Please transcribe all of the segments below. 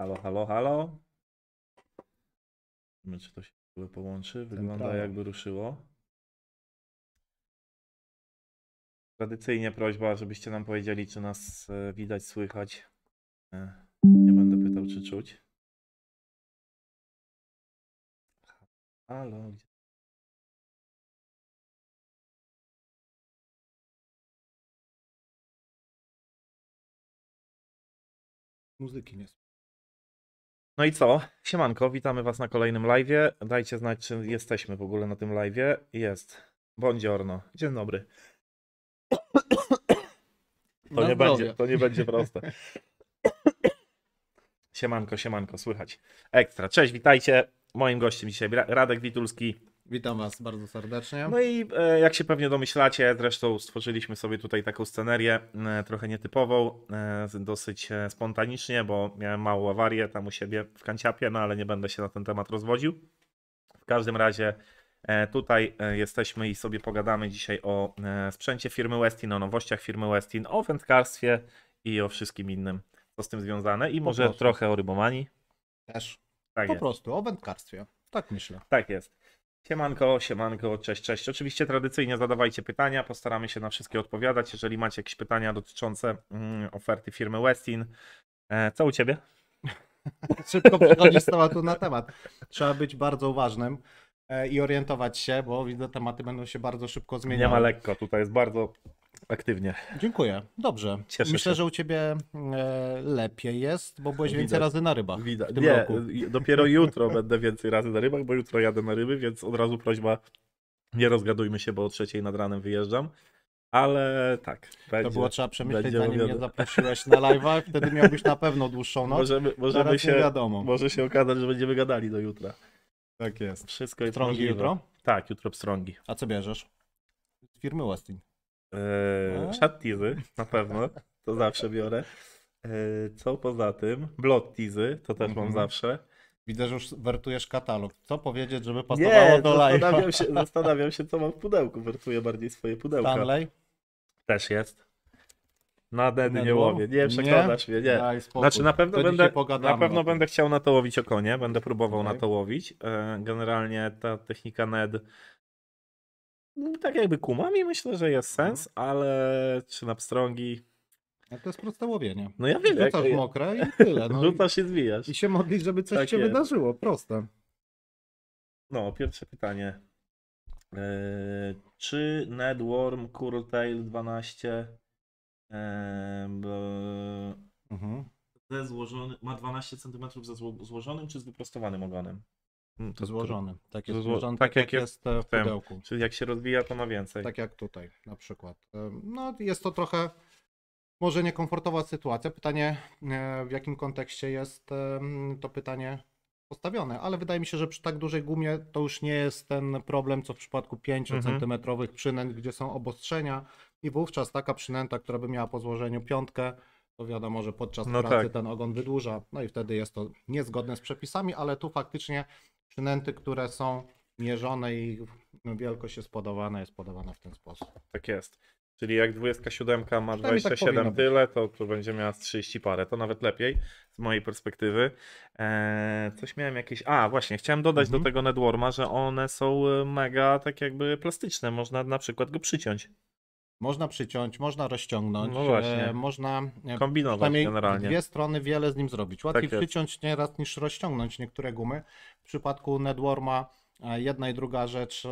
Halo, halo, halo. Zobaczymy, czy to się w ogóle połączy. Wygląda jakby ruszyło. Tradycyjnie prośba, żebyście nam powiedzieli, czy nas e, widać, słychać. E, nie będę pytał, czy czuć. Halo, gdzie Muzyki nie słyszę. No i co? Siemanko, witamy Was na kolejnym live. Dajcie znać, czy jesteśmy w ogóle na tym live. Jest. Bądziorno. Dzień dobry. To nie, będzie, to nie będzie proste. Siemanko, siemanko, słychać. Ekstra. Cześć, witajcie. Moim gościem dzisiaj Radek Witulski, Witam Was bardzo serdecznie. No i e, jak się pewnie domyślacie, zresztą stworzyliśmy sobie tutaj taką scenerię e, trochę nietypową, e, dosyć e, spontanicznie, bo miałem małą awarię tam u siebie w kanciapie, no ale nie będę się na ten temat rozwodził. W każdym razie e, tutaj e, jesteśmy i sobie pogadamy dzisiaj o sprzęcie firmy Westin, o nowościach firmy Westin, o wędkarstwie i o wszystkim innym, co z tym związane i może trochę o rybomanii. Też. Tak po jest. prostu, o wędkarstwie. Tak myślę. Tak jest. Siemanko, siemanko, cześć, cześć. Oczywiście tradycyjnie zadawajcie pytania, postaramy się na wszystkie odpowiadać. Jeżeli macie jakieś pytania dotyczące mm, oferty firmy Westin, e, co u Ciebie? Szybko przychodzi z tematu na temat. Trzeba być bardzo uważnym e, i orientować się, bo widzę, tematy będą się bardzo szybko zmieniać. Nie ma lekko, tutaj jest bardzo Aktywnie. Dziękuję. Dobrze. Cieszę Myślę, się. że u ciebie e, lepiej jest, bo byłeś Widać. więcej razy na rybach. Widać. Nie, roku. dopiero jutro będę więcej razy na rybach, bo jutro jadę na ryby, więc od razu prośba, nie rozgadujmy się, bo o trzeciej nad ranem wyjeżdżam. Ale tak. Będzie, to było trzeba przemyśleć, zanim mnie zaprosiłeś na live'a, wtedy miałbyś na pewno dłuższą noc. Możemy, możemy się, wiadomo. Może się okazać, że będziemy gadali do jutra. Tak jest. Wszystko jest jutro? Tak, jutro pstrągi. A co bierzesz? Z firmy Westing. Eee, teasy, na pewno, to zawsze biorę. Eee, co poza tym? Blot teasy, to też mm-hmm. mam mhm. zawsze. Widzę, że już wertujesz katalog. Co powiedzieć, żeby pasowało Nie, do live? Się, zastanawiam się, co mam w pudełku. Wertuję bardziej swoje pudełka. Stanley? Też jest. Na dedy nie łowię. Nie przekonasz nie? mnie, nie. Daj, znaczy na pewno, będę, na pewno będę chciał na to łowić o konie, będę próbował okay. na to łowić. E, generalnie ta technika NED no, tak jakby kumami myślę, że jest mhm. sens, ale czy na pstrągi... Jak to jest prostałowienie. No ja wiem. Rzucasz jak... mokre i tyle. No Rzucasz i zwijasz. I się modlisz, żeby coś tak się jest. wydarzyło. Proste. No, pierwsze pytanie. Eee, czy Nedworm, Curtail 12 eee, mhm. ze złożony, ma 12 cm ze zło, złożonym czy z wyprostowanym ogonem? Mm, to, złożony. Tak jest złożony, tak, tak jak, jak jest w tym. pudełku. Czyli jak się rozwija, to ma więcej. Tak jak tutaj na przykład. No jest to trochę może niekomfortowa sytuacja. Pytanie e, w jakim kontekście jest to pytanie postawione, ale wydaje mi się, że przy tak dużej gumie to już nie jest ten problem, co w przypadku 5 cm mhm. przynęt, gdzie są obostrzenia i wówczas taka przynęta, która by miała po złożeniu piątkę, to wiadomo, że podczas no pracy tak. ten ogon wydłuża, no i wtedy jest to niezgodne z przepisami, ale tu faktycznie przynęty, które są mierzone i ich wielkość jest podawana, jest podawana w ten sposób. Tak jest. Czyli jak 27 ma 27 tak tyle, to, to będzie miała z 30 parę. To nawet lepiej z mojej perspektywy. Eee, coś miałem jakieś. A, właśnie, chciałem dodać do mhm. tego Nedwarma, że one są e, mega tak jakby plastyczne. Można na przykład go przyciąć. Można przyciąć, można rozciągnąć, no właśnie. E, można e, kombinować generalnie. Dwie strony wiele z nim zrobić. Tak Łatwiej tak przyciąć nieraz niż rozciągnąć niektóre gumy. W przypadku Nedwarma e, jedna i druga rzecz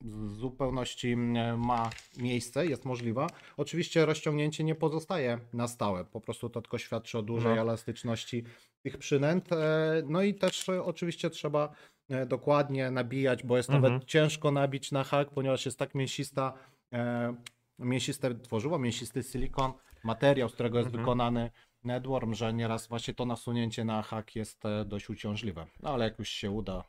w zupełności ma miejsce, jest możliwa. Oczywiście rozciągnięcie nie pozostaje na stałe, po prostu to tylko świadczy o dużej no. elastyczności tych przynęt. No i też oczywiście trzeba dokładnie nabijać, bo jest mhm. nawet ciężko nabić na hak, ponieważ jest tak mięsista mięsiste, tworzyło mięsisty silikon, materiał, z którego jest mhm. wykonany Nedworm, że nieraz właśnie to nasunięcie na hak jest e, dość uciążliwe. No ale jak już się uda,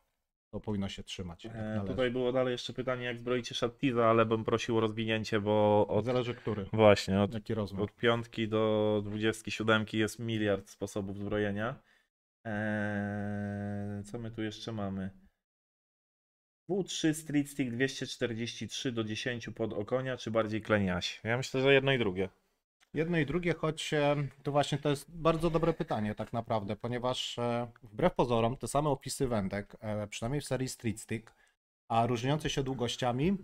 to powinno się trzymać. E, tak tutaj było dalej jeszcze pytanie, jak zbroicie Shaptiza, ale bym prosił o rozwinięcie, bo od... Zależy który. Właśnie, od, Jaki rozmiar. od piątki do dwudziestki siódemki jest miliard sposobów zbrojenia. E, co my tu jeszcze mamy? W3 Street Stick 243 do 10 pod Okonia, czy bardziej Kleniaś? Ja myślę, że jedno i drugie. Jedno i drugie, choć e, to właśnie to jest bardzo dobre pytanie tak naprawdę, ponieważ e, wbrew pozorom te same opisy wędek, e, przynajmniej w serii Street Stick, a różniące się długościami,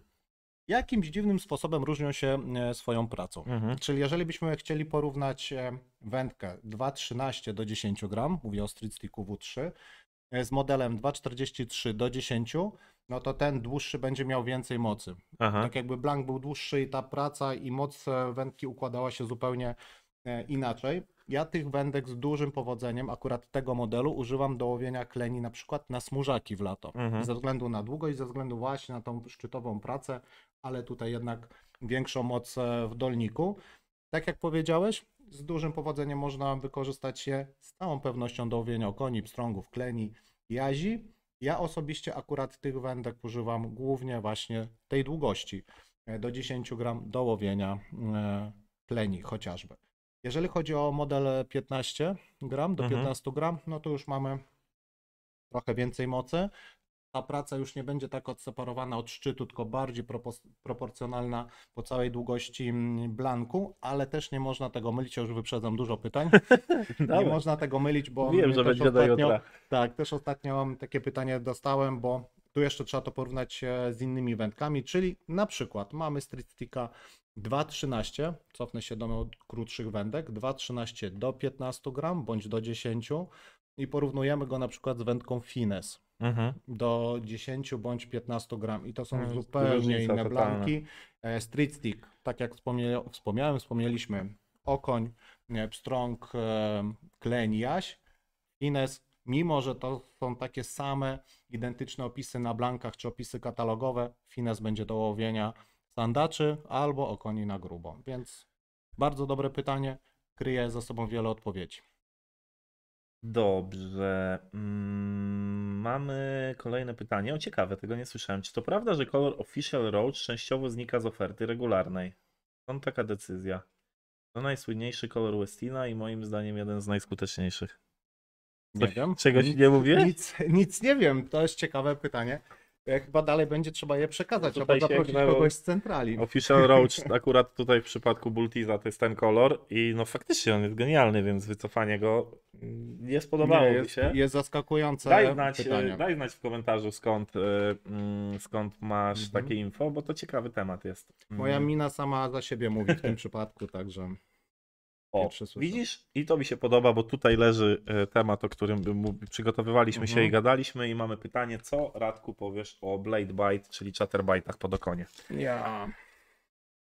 jakimś dziwnym sposobem różnią się swoją pracą. Mhm. Czyli jeżeli byśmy chcieli porównać wędkę 2,13 do 10 gram, mówię o Street Sticku W3, z modelem 2,43 do 10, no to ten dłuższy będzie miał więcej mocy. Aha. Tak jakby blank był dłuższy i ta praca i moc e, wędki układała się zupełnie e, inaczej. Ja tych wędek z dużym powodzeniem, akurat tego modelu, używam do łowienia kleni na przykład na smużaki w lato. Mhm. Ze względu na długość, ze względu właśnie na tą szczytową pracę, ale tutaj jednak większą moc e, w dolniku. Tak jak powiedziałeś, z dużym powodzeniem można wykorzystać je z całą pewnością do owienia koni, pstrągów, kleni, jazi. Ja osobiście akurat tych wędek używam głównie właśnie tej długości, e, do 10 gram do łowienia e, kleni chociażby. Jeżeli chodzi o model 15 gram do mhm. 15 gram, no to już mamy trochę więcej mocy, ta praca już nie będzie tak odseparowana od szczytu, tylko bardziej proporcjonalna po całej długości mm, blanku, ale też nie można tego mylić, ja już wyprzedzam dużo pytań. nie można tego mylić, bo Wiem, że będzie ostatnio, tak, też ostatnio takie pytanie dostałem, bo tu jeszcze trzeba to porównać e, z innymi wędkami, czyli na przykład mamy Street Sticka 2,13, cofnę się do krótszych wędek, 2,13 do 15 gram bądź do 10, i porównujemy go na przykład z wędką Fines mhm. do 10 bądź 15 gram. I to są mhm, zupełnie inne blanki. E, street Stick, tak jak wspomniałem, wspomnieliśmy, Okoń, Pstrąg, e, Kleń, Jaś, Fines, mimo że to są takie same identyczne opisy na blankach czy opisy katalogowe, Fines będzie do łowienia sandaczy albo okoni na grubo. Więc bardzo dobre pytanie, kryje za sobą wiele odpowiedzi. Dobrze. Mm, mamy kolejne pytanie. O ciekawe, tego nie słyszałem. Czy to prawda, że kolor Official Road częściowo znika z oferty regularnej? Skąd taka decyzja? To najsłynniejszy kolor Westina i moim zdaniem jeden z najskuteczniejszych. Coś, nie wiem. Czegoś nie mówię? Nic, nic nie wiem, to jest ciekawe pytanie chyba dalej będzie trzeba je przekazać, no albo zaprosić kogoś z centrali. Official Roach akurat tutaj w przypadku Bultiza to jest ten kolor i no faktycznie on jest genialny, więc wycofanie go mm, nie spodobało nie, jest, mi się. Jest zaskakujące daj znać, e, Daj znać w komentarzu skąd, e, mm, skąd masz mhm. takie info, bo to ciekawy temat jest. Moja mm. mina sama za siebie mówi w tym przypadku, także... O, widzisz? I to mi się podoba, bo tutaj leży e, temat, o którym przygotowywaliśmy mhm. się i mhm. gadaliśmy i mamy pytanie, co Radku powiesz o Blade Byte, czyli chatterbajtach po dokonie. Ja.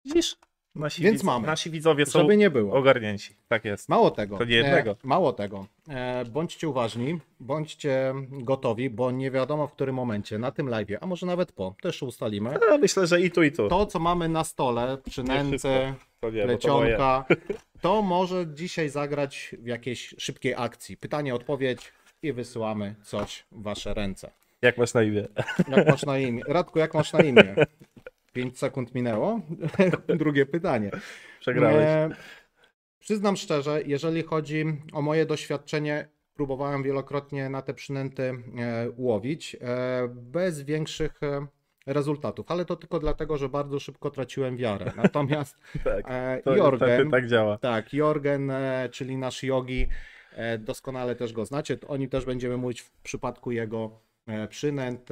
Widzisz? Nasi Więc widz... mamy. Nasi widzowie są Żeby nie było. ogarnięci. Tak jest. Mało tego. To nie jednego. E, mało tego. E, bądźcie uważni, bądźcie gotowi, bo nie wiadomo w którym momencie, na tym live, a może nawet po, też ustalimy. E, myślę, że i tu, i tu. To, co mamy na stole, przynęce, plecionka, Kto może dzisiaj zagrać w jakiejś szybkiej akcji? Pytanie, odpowiedź i wysyłamy coś w wasze ręce. Jak masz na imię? Jak masz na imię? Radku, jak masz na imię? 5 sekund minęło. Drugie pytanie. Przegrałeś. E, przyznam szczerze, jeżeli chodzi o moje doświadczenie, próbowałem wielokrotnie na te przynęty e, łowić. E, bez większych e, rezultatów, ale to tylko dlatego, że bardzo szybko traciłem wiarę. Natomiast tak, e, Jorgen, tak działa. Tak, Jorgen, e, czyli nasz jogi, e, doskonale też go znacie. O nim też będziemy mówić w przypadku jego przynęt.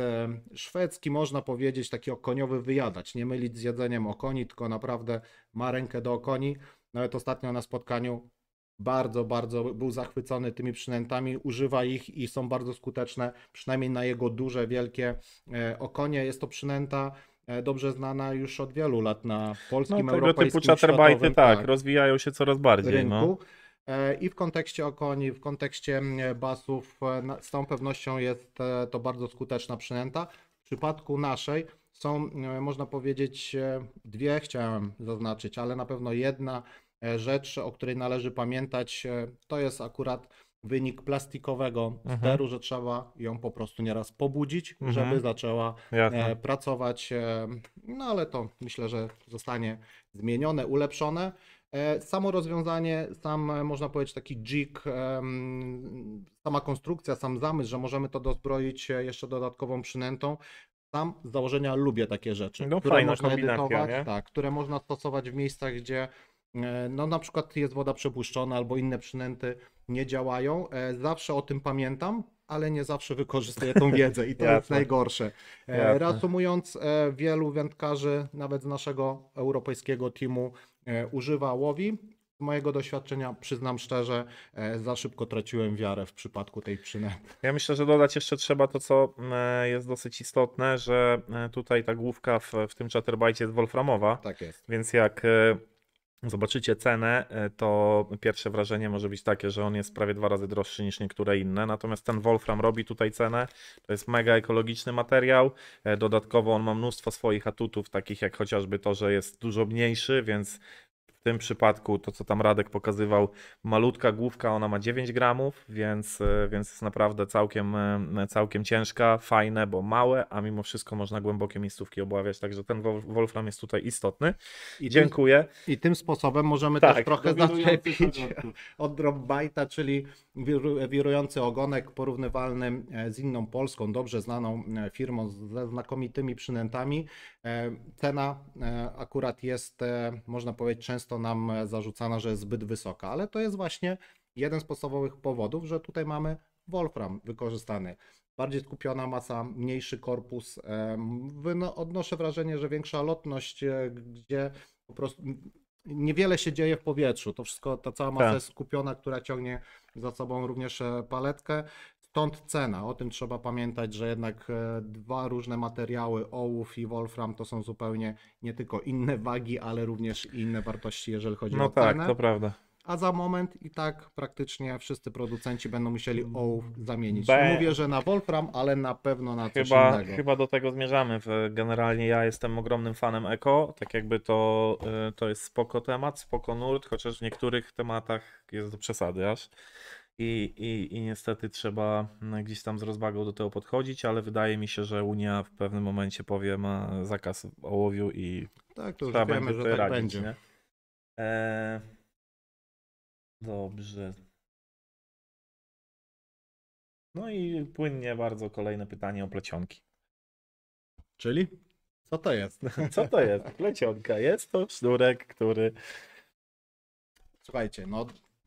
Szwedzki można powiedzieć taki okoniowy wyjadać, nie mylić z jedzeniem okoni, tylko naprawdę ma rękę do okoni. Nawet ostatnio na spotkaniu bardzo, bardzo był zachwycony tymi przynętami, używa ich i są bardzo skuteczne, przynajmniej na jego duże, wielkie e, okonie. Jest to przynęta e, dobrze znana już od wielu lat na polskim, no, tego europejskim, typu chatterbajty, tak, tak, rozwijają się coraz bardziej. No. Rynku. No. I w kontekście okoni, w kontekście basów, z całą pewnością jest to bardzo skuteczna przynęta. W przypadku naszej są, można powiedzieć, dwie chciałem zaznaczyć, ale na pewno jedna E, rzecz, o której należy pamiętać, e, to jest akurat wynik plastikowego mhm. steru, że trzeba ją po prostu nieraz pobudzić, mhm. żeby zaczęła e, Jasne. pracować. No ale to myślę, że zostanie zmienione, ulepszone. Samo rozwiązanie, sam można powiedzieć taki jig, sama konstrukcja, sam zamysł, że możemy to dozbroić jeszcze dodatkową przynętą. Sam z założenia lubię takie rzeczy, no, które można edytować, nie? tak, które można stosować w miejscach, gdzie E, no na przykład jest woda przepuszczona albo inne przynęty nie działają. E, zawsze o tym pamiętam, ale nie zawsze wykorzystuję tą wiedzę i to jest najgorsze. E, reasumując, wielu wędkarzy, nawet z naszego europejskiego teamu, używa łowi. Z mojego doświadczenia, przyznam szczerze, za szybko traciłem wiarę w przypadku tej przynęty. Ja myślę, że dodać jeszcze trzeba to, co jest dosyć istotne, że tutaj ta główka w, w tym chatterbajcie jest wolframowa. Tak jest. Więc jak zobaczycie cenę, e, to pierwsze wrażenie może być takie, że on jest prawie dwa razy droższy niż niektóre inne. Natomiast ten Wolfram robi tutaj cenę. To jest mega ekologiczny materiał. E, dodatkowo on ma mnóstwo swoich atutów, takich jak chociażby to, że jest dużo mniejszy, więc tym przypadku to, co tam Radek pokazywał, malutka główka, ona ma 9 gramów, więc, e, więc jest naprawdę całkiem, e, całkiem ciężka, fajne, bo małe, a mimo wszystko można głębokie miejscówki obławiać, także ten Wolfram jest tutaj istotny. I Dziękuję. Tym, I tym sposobem możemy tak, też trochę zaczepić od Drobbite'a, czyli wirujący ogonek porównywalny e, z inną polską, dobrze znaną firmą ze znakomitymi przynętami. Cena akurat jest, można powiedzieć, często często nam zarzucana, że jest zbyt wysoka, ale to jest właśnie jeden z podstawowych powodów, że tutaj mamy wolfram wykorzystany. Bardziej skupiona masa, mniejszy korpus. Odnoszę wrażenie, że większa lotność, e, gdzie po prostu niewiele się dzieje w powietrzu. To wszystko, ta cała masa tak. jest skupiona, która ciągnie za sobą również e, paletkę. Stąd cena. O tym trzeba pamiętać, że jednak e, dwa różne materiały, ołów i wolfram, to są zupełnie nie tylko inne wagi, ale również inne wartości, jeżeli chodzi no o tak, cenę. No tak, to prawda. A za moment i tak praktycznie wszyscy producenci będą musieli mm. ołów zamienić. Be... mówię, że na wolfram, ale na pewno na coś chyba, innego. Chyba do tego zmierzamy. Generalnie ja jestem ogromnym fanem eko. Tak jakby to, e, to jest spoko temat, spoko nurt, chociaż w niektórych tematach jest do przesady aż i, i, i niestety trzeba mm, gdzieś tam z rozwagą do tego podchodzić, ale wydaje mi się, że Unia w pewnym momencie powie ma zakaz ołowiu i tak, to już trzeba wiemy, będzie że tak radzić, będzie. Nie? E, dobrze. No i płynnie bardzo kolejne pytanie o plecionki. Czyli? Co to jest? Co to jest? Plecionka. Jest to sznurek, który. Słuchajcie, no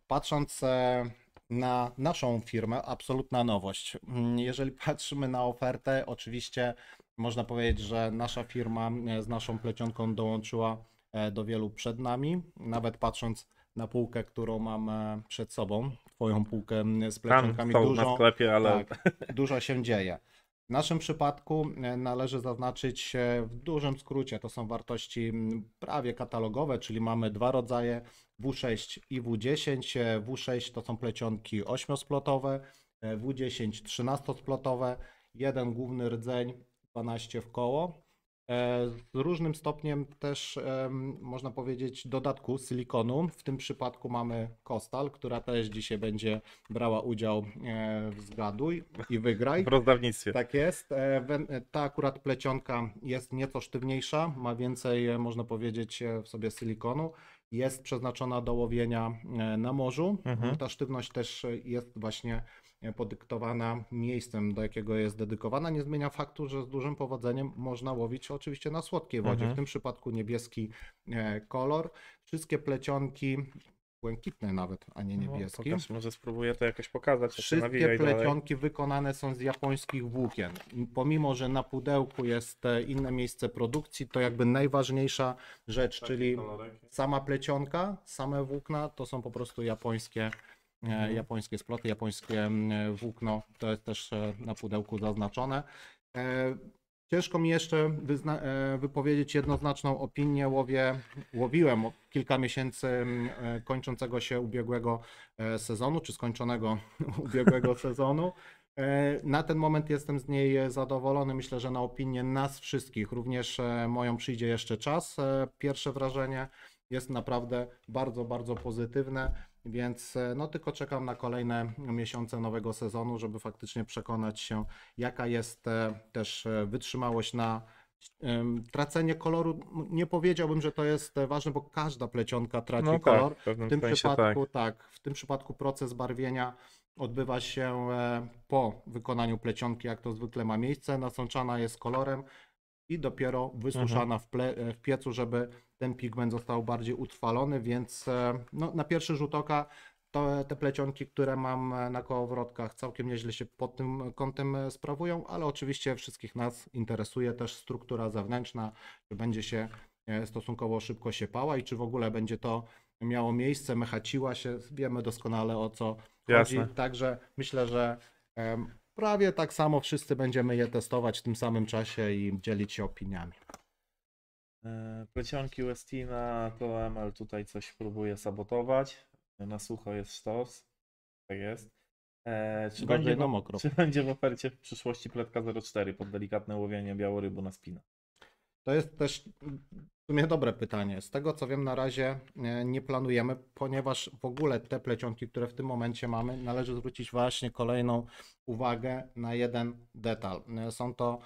patrząc e, na naszą firmę absolutna nowość. Mm, jeżeli patrzymy na ofertę, oczywiście można powiedzieć, że nasza firma e, z naszą plecionką dołączyła e, do wielu przed nami, nawet patrząc na półkę, którą mam e, przed sobą, twoją półkę z plecionkami Tam dużo, na sklepie, ale tak, dużo się dzieje. W naszym przypadku należy zaznaczyć w dużym skrócie, to są wartości prawie katalogowe, czyli mamy dwa rodzaje w6 i W10. W6 to są plecionki ośmiosplatowe, W10 trzynastosplotowe. jeden główny rdzeń, 12 w koło. E, z różnym stopniem też można powiedzieć dodatku silikonu. W tym przypadku mamy Kostal, która też dzisiaj będzie brała udział e, w zgaduj i wygraj. W rozdawnictwie. Tak jest. E, ta akurat plecionka jest nieco sztywniejsza, ma więcej można powiedzieć w sobie silikonu jest przeznaczona do łowienia e, na morzu. Mhm. Ta sztywność też jest właśnie e, podyktowana miejscem, do jakiego jest dedykowana. Nie zmienia faktu, że z dużym powodzeniem można łowić oczywiście na słodkiej wodzie, mhm. w tym przypadku niebieski e, kolor. Wszystkie plecionki błękitny nawet, a nie no, niebieski. No, pokaż, może spróbuję to jakoś pokazać. Wszystkie plecionki wykonane są z japońskich włókien. Pomimo, że na pudełku jest e, inne miejsce produkcji, to jakby najważniejsza rzecz, czyli kolorek. sama plecionka, same włókna, to są po prostu japońskie e, mhm. japońskie sploty, japońskie mm, e, włókno, to jest też na pudełku zaznaczone. Ciężko mi jeszcze e, wypowiedzieć jednoznaczną opinię. Łowię, łowiłem kilka miesięcy e, kończącego się ubiegłego e, sezonu, czy skończonego ubiegłego sezonu. Na ten moment jestem z niej zadowolony. Myślę, że na opinię nas wszystkich, również moją przyjdzie jeszcze czas. Pierwsze wrażenie jest naprawdę bardzo, bardzo pozytywne. Więc e, no tylko czekam na kolejne miesiące nowego sezonu, żeby faktycznie przekonać się, jaka jest e, też e, wytrzymałość na tracenie koloru. No, nie powiedziałbym, że to jest ważne, bo każda plecionka traci no tak, kolor. Tak, w, w tym przypadku tak. tak, w tym przypadku proces barwienia odbywa się po wykonaniu plecionki, jak to zwykle ma miejsce. Nasączana jest kolorem i dopiero wysuszana mhm. w, w piecu, żeby ten pigment został bardziej utrwalony, więc e, no, na pierwszy rzut oka to, te plecionki, które mam e, na kołowrotkach całkiem nieźle się pod tym kątem e, sprawują, ale oczywiście wszystkich nas interesuje też struktura zewnętrzna, czy będzie się stosunkowo szybko siepała i czy w ogóle będzie to miało miejsce, mechaciła się, wiemy doskonale o co Jasne. chodzi, także myślę, że prawie tak samo wszyscy będziemy je testować w tym samym czasie i dzielić się opiniami. E, plecionki Westina, to ML tutaj coś próbuje sabotować. Na sucho jest sztos. Tak jest. E, czy, będzie, będzie, mokro. czy będzie w ofercie w przyszłości pletka 04 pod delikatne łowienie białorybu na spina? To jest też w sumie dobre pytanie. Z tego co wiem, na razie e, nie planujemy, ponieważ w ogóle te plecionki, które w tym momencie mamy, należy zwrócić właśnie kolejną uwagę na jeden detal. Są to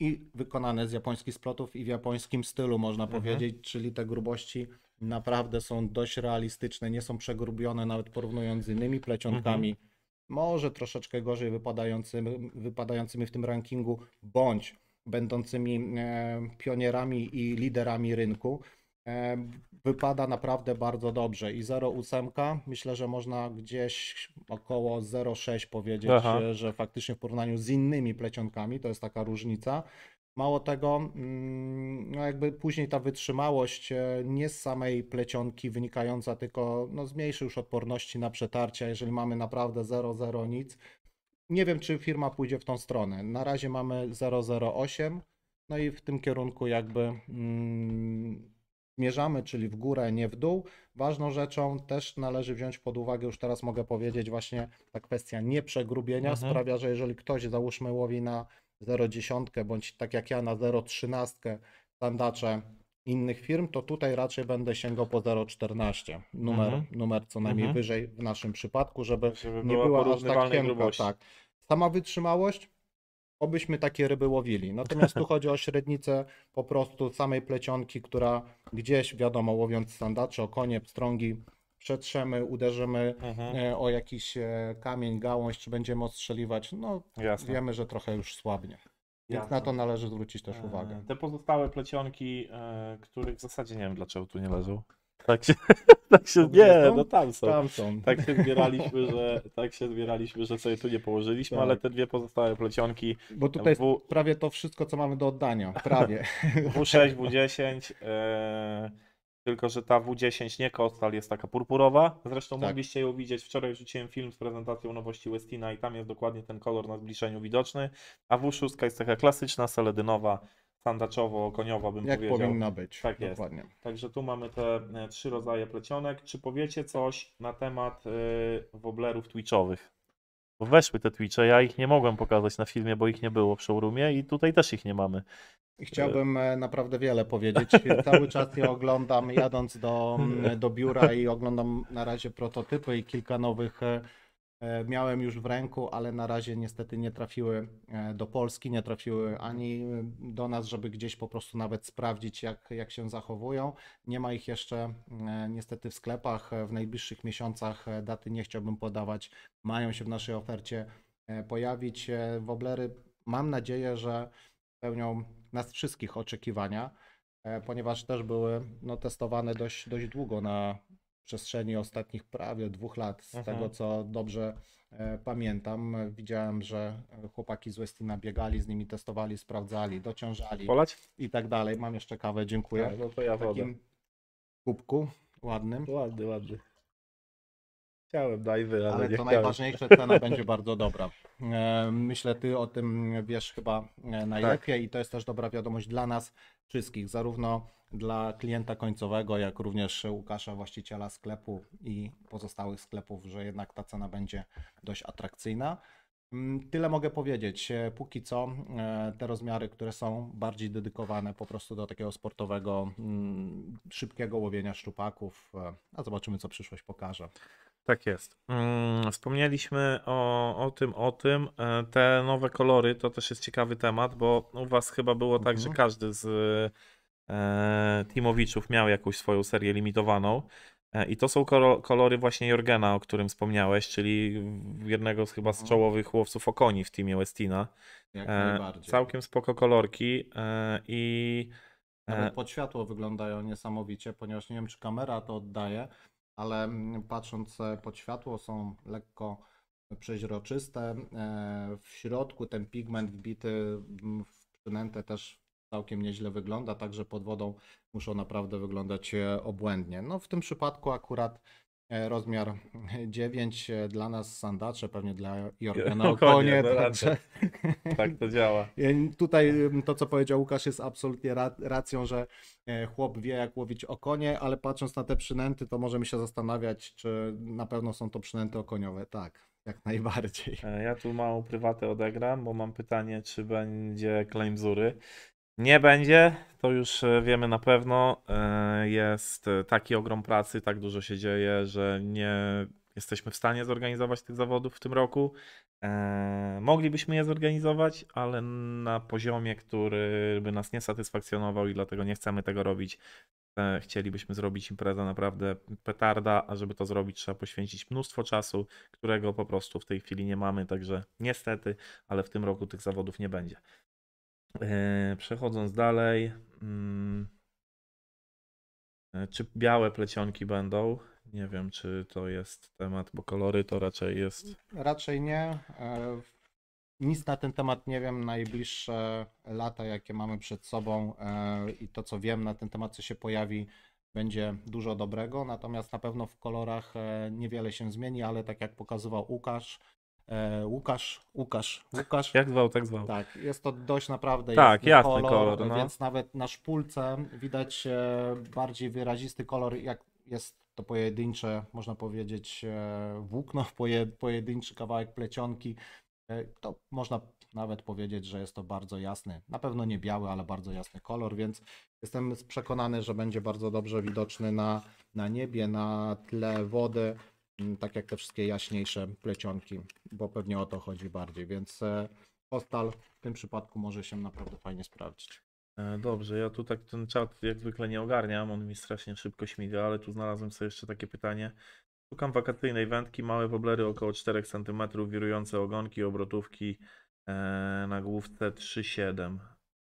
i wykonane z japońskich splotów i w japońskim stylu, można mhm. powiedzieć, czyli te grubości naprawdę są dość realistyczne, nie są przegrubione nawet porównując z innymi plecionkami. Mhm. Może troszeczkę gorzej wypadającymi, wypadającymi w tym rankingu, bądź będącymi e, pionierami i liderami rynku, E, wypada naprawdę bardzo dobrze i 0,8 myślę, że można gdzieś około 0,6 powiedzieć, Aha. że faktycznie w porównaniu z innymi plecionkami to jest taka różnica. Mało tego, mm, no jakby później ta wytrzymałość e, nie z samej plecionki wynikająca, tylko no zmniejszy już odporności na przetarcia, jeżeli mamy naprawdę 0,0 nic. Nie wiem, czy firma pójdzie w tą stronę. Na razie mamy 0,08, no i w tym kierunku jakby mm, mierzamy, czyli w górę, nie w dół. Ważną rzeczą też należy wziąć pod uwagę, już teraz mogę powiedzieć, właśnie ta kwestia nieprzegrubienia mhm. sprawia, że jeżeli ktoś załóżmy łowi na 0,10 bądź tak jak ja na 0,13 sandacze innych firm, to tutaj raczej będę sięgał po 0,14 numer, mhm. numer co najmniej mhm. wyżej w naszym przypadku, żeby, żeby nie była, była aż tak cienka. Tak. Sama wytrzymałość obyśmy takie ryby łowili. Natomiast tu chodzi o średnicę po prostu samej plecionki, która gdzieś, wiadomo, łowiąc sandacze, konie, pstrągi, przetrzemy, uderzymy mhm. E, o jakiś e, kamień, gałąź, czy będziemy ostrzeliwać, no Jasne. wiemy, że trochę już słabnie. Więc Jasne. na to należy zwrócić też e, uwagę. Te pozostałe plecionki, których w zasadzie nie wiem dlaczego tu nie leżą. Tak się, tak się nie, no tam są. tam są. Tak się zbieraliśmy, że tak się zbieraliśmy, że sobie tu nie położyliśmy, tak. ale te dwie pozostałe plecionki. Bo tutaj w... prawie to wszystko, co mamy do oddania. Prawie. W6, W10. E... Tylko, że ta W10 nie kostal jest taka purpurowa. Zresztą tak. mogliście ją widzieć. Wczoraj rzuciłem film z prezentacją nowości Westina i tam jest dokładnie ten kolor na zbliżeniu widoczny. A W6 jest taka klasyczna, seledynowa sandaczowo-koniowa bym Jak powiedział. Tak powinna być. Tak jest. Dokładnie. Także tu mamy te e, trzy rodzaje plecionek. Czy powiecie coś na temat yy, woblerów twitchowych? Bo weszły te twitche, ja ich nie mogłem pokazać na filmie, bo ich nie było w showroomie i tutaj też ich nie mamy. Chciałbym e. naprawdę wiele powiedzieć. Cały czas je oglądam jadąc do, do biura i oglądam na razie prototypy i kilka nowych E, miałem już w ręku, ale na razie niestety nie trafiły e, do Polski, nie trafiły ani e, do nas, żeby gdzieś po prostu nawet sprawdzić, jak, jak się zachowują. Nie ma ich jeszcze niestety w sklepach. W najbliższych miesiącach daty nie chciałbym podawać. Mają się w naszej ofercie pojawić. Woblery mam nadzieję, że spełnią nas wszystkich oczekiwania, ponieważ też były no, testowane dość, dość długo na, przestrzeni ostatnich prawie dwóch lat, z Aha. Mhm. tego co dobrze e, pamiętam, widziałem, że chłopaki z Westina biegali z nimi, testowali, sprawdzali, dociążali Polać? i tak dalej. Mam jeszcze kawę, dziękuję. Tak, no to ja W wodę. takim kubku ładnym. Ładny, ładny. Chciałem no ale, ale nie to chciałem. najważniejsze, cena będzie bardzo dobra. E, myślę, ty o tym wiesz chyba e, najlepiej tak. i to jest też dobra wiadomość dla nas wszystkich, zarówno dla klienta końcowego, jak również Łukasza, właściciela sklepu i pozostałych sklepów, że jednak ta cena będzie dość atrakcyjna. Mm, tyle mogę powiedzieć. E, póki co te rozmiary, które są bardziej dedykowane po prostu do takiego sportowego, mm, szybkiego łowienia szczupaków, a zobaczymy, co przyszłość pokaże. Tak jest. Mm, wspomnieliśmy o, o tym, o tym. E, te nowe kolory to też jest ciekawy temat, bo u Was chyba było tak, że mhm. każdy z e, Timowiczów miał jakąś swoją serię limitowaną. E, I to są kolory właśnie Jorgena, o którym wspomniałeś, czyli jednego z chyba z mhm. czołowych łowców okoni w teamie Westina. Jak e, najbardziej. Całkiem spoko kolorki i... Nawet pod światło wyglądają niesamowicie, ponieważ nie wiem, czy kamera to oddaje, ale mm, patrząc e, pod światło są lekko przeźroczyste. E, w środku ten pigment wbity mm, w przynętę też całkiem nieźle wygląda, także pod wodą muszą naprawdę wyglądać e, obłędnie. No w tym przypadku akurat E, rozmiar 9 e, dla nas sandacze, pewnie dla Jorgena no Okonie. no także... Tak to działa. Tutaj to, co powiedział Łukasz jest absolutnie racją, że e, chłop wie jak łowić okonie, ale patrząc na te przynęty, to możemy się zastanawiać, czy na pewno są to przynęty okoniowe. Tak, jak najbardziej. Ja tu małą prywatę odegram, bo mam pytanie, czy będzie klaimzury nie będzie, to już e, wiemy na pewno. E, jest e, taki ogrom pracy, tak dużo się dzieje, że nie jesteśmy w stanie zorganizować tych zawodów w tym roku. Moglibyśmy je zorganizować, ale na poziomie, który by nas nie satysfakcjonował i dlatego nie chcemy tego robić. Chcielibyśmy zrobić imprezę naprawdę petarda, a żeby to zrobić trzeba poświęcić mnóstwo czasu, którego po prostu w tej chwili nie mamy, także niestety, ale w tym roku tych zawodów nie będzie. E, przechodząc dalej, mm, e, czy białe plecionki będą? Nie wiem, czy to jest temat, bo kolory to raczej jest. Raczej nie. E, nic na ten temat nie wiem. Najbliższe lata, jakie mamy przed sobą i to, co wiem na ten temat, co się pojawi, będzie dużo dobrego. Natomiast na pewno w kolorach niewiele się zmieni, ale tak jak pokazywał Łukasz, E, Łukasz, Łukasz, Łukasz. Jak zwał, tak zwał. Tak, jest to dość naprawdę tak, jasny, jasny kolor, kolor no. więc nawet na szpulce widać e, bardziej wyrazisty kolor, jak jest to pojedyncze, można powiedzieć, e, włókno, pojedynczy kawałek plecionki. To można nawet powiedzieć, że jest to bardzo jasny, na pewno nie biały, ale bardzo jasny kolor, więc jestem przekonany, że będzie bardzo dobrze widoczny na, na niebie, na tle wody. Mm, tak jak te wszystkie jaśniejsze plecionki, bo pewnie o to chodzi bardziej, więc e, postal w tym przypadku może się naprawdę fajnie sprawdzić. E, dobrze, ja tu tak ten czat jak zwykle nie ogarniam, on mi strasznie szybko śmiga, ale tu znalazłem sobie jeszcze takie pytanie. Szukam wakacyjnej wędki, małe woblery około 4 cm, wirujące ogonki, obrotówki e, na główce 3,7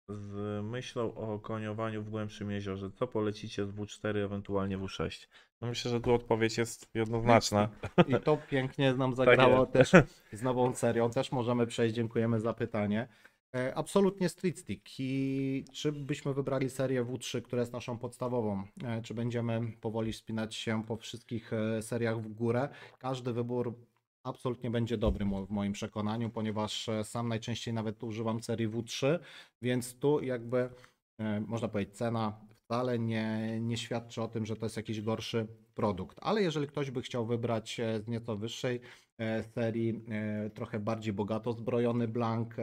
z myślą o koniowaniu w głębszym jeziorze. Co polecicie z W4, ewentualnie W6? No myślę, że tu odpowiedź jest jednoznaczna. I to pięknie nam tak zagrało tak też z nową serią. Też możemy przejść. Dziękujemy za pytanie. E, absolutnie Street Stick. I czy byśmy wybrali serię W3, która jest naszą podstawową? E, czy będziemy powoli wspinać się po wszystkich e, seriach w górę? Każdy wybór absolutnie będzie dobry w moim przekonaniu, ponieważ e, sam najczęściej nawet używam serii W3, więc tu jakby e, można powiedzieć cena wcale nie, nie świadczy o tym, że to jest jakiś gorszy produkt. Ale jeżeli ktoś by chciał wybrać e, z nieco wyższej serii, trochę bardziej bogato zbrojony blank,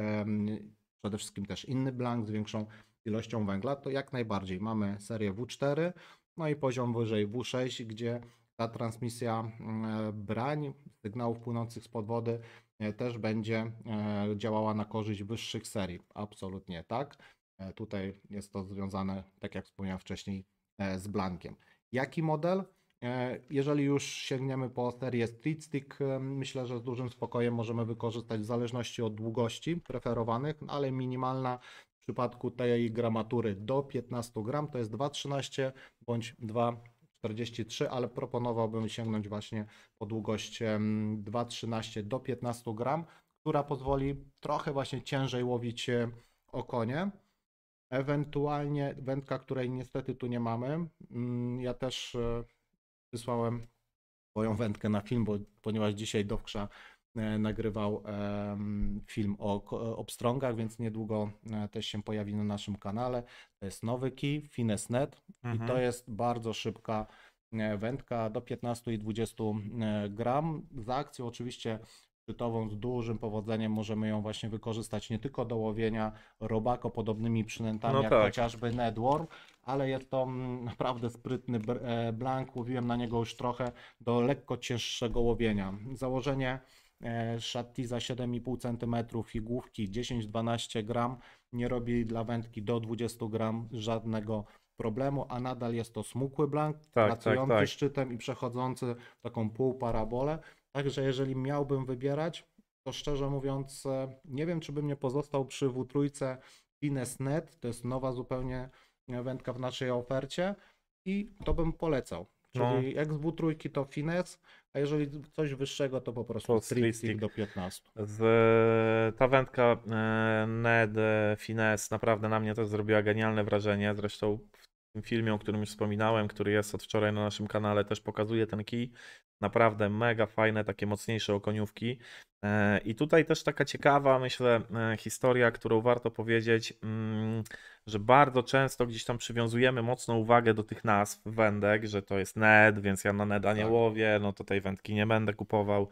przede wszystkim też inny blank z większą ilością węgla, to jak najbardziej mamy serię W4, no i poziom wyżej W6, gdzie ta transmisja e, brań, sygnałów płynących spod wody e, też będzie e, działała na korzyść wyższych serii. Absolutnie tak. Tutaj jest to związane, tak jak wspomniałem wcześniej, z blankiem. Jaki model? Jeżeli już sięgniemy po serię Street Stick, myślę, że z dużym spokojem możemy wykorzystać w zależności od długości preferowanych, no ale minimalna w przypadku tej gramatury do 15 gram to jest 2,13 bądź 2 43, ale proponowałbym sięgnąć właśnie po długość 2,13 do 15 gram, która pozwoli trochę właśnie ciężej łowić e, okonie. Ewentualnie wędka, której niestety tu nie mamy. Mm, ja też e, wysłałem moją wędkę na film, bo, ponieważ dzisiaj do wkrza E, nagrywał film o obstrągach, więc niedługo e, też się pojawi na naszym kanale. To jest nowy kij, Fines.net mhm. i to mhm. jest bardzo szybka e, wędka do 15 i 20 gram. Za akcją oczywiście szczytową z dużym powodzeniem możemy ją właśnie wykorzystać nie tylko do łowienia robako podobnymi przynętami no jak tak. chociażby Nedworm, ale jest to mm, naprawdę sprytny blank, łowiłem na niego już trochę do lekko cięższego łowienia. Założenie E, szatki za 7,5 cm i główki 10-12 gram nie robi dla wędki do 20 gram żadnego problemu, a nadal jest to smukły blank, tak, tak pracujący tak, tak. szczytem i przechodzący taką półparabolę. Także jeżeli miałbym wybierać, to szczerze mówiąc, e, nie wiem, czy bym nie pozostał przy W3 Finesnet, to jest nowa zupełnie wędka w naszej ofercie i to bym polecał. No. Czyli no. jak z trójki to finesse, a jeżeli coś wyższego to po prostu to do 15. Z, ta wędka e, Ned e, Fines naprawdę na mnie to zrobiła genialne wrażenie, zresztą tym filmie, o którym już wspominałem, który jest od wczoraj na naszym kanale, też pokazuje ten kij. Naprawdę mega fajne, takie mocniejsze okoniówki. E, I tutaj też taka ciekawa, myślę, e, historia, którą warto powiedzieć, mm, że bardzo często gdzieś tam przywiązujemy mocną uwagę do tych nazw wędek, że to jest Ned, więc ja na Neda tak. nie łowię, no to tej wędki nie będę kupował.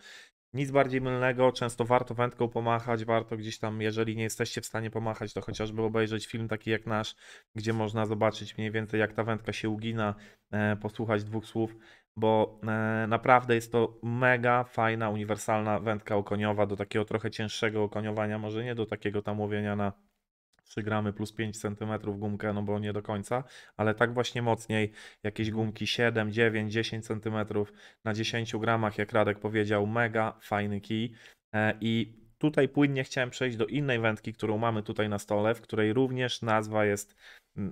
Nic bardziej mylnego, często warto wędką pomachać, warto gdzieś tam, jeżeli nie jesteście w stanie pomachać, to chociażby obejrzeć film taki jak nasz, gdzie można zobaczyć mniej więcej jak ta wędka się ugina, e, posłuchać dwóch słów, bo e, naprawdę jest to mega fajna, uniwersalna wędka okoniowa do takiego trochę cięższego okoniowania, może nie do takiego tam łowienia na 3 gramy plus 5 cm gumkę, no bo nie do końca, ale tak właśnie mocniej, jakieś mhm. gumki 7, 9, 10 cm na 10 gramach, jak Radek powiedział, mega fajny kij. E, I tutaj płynnie chciałem przejść do innej wędki, którą mamy tutaj na stole, w której również nazwa jest,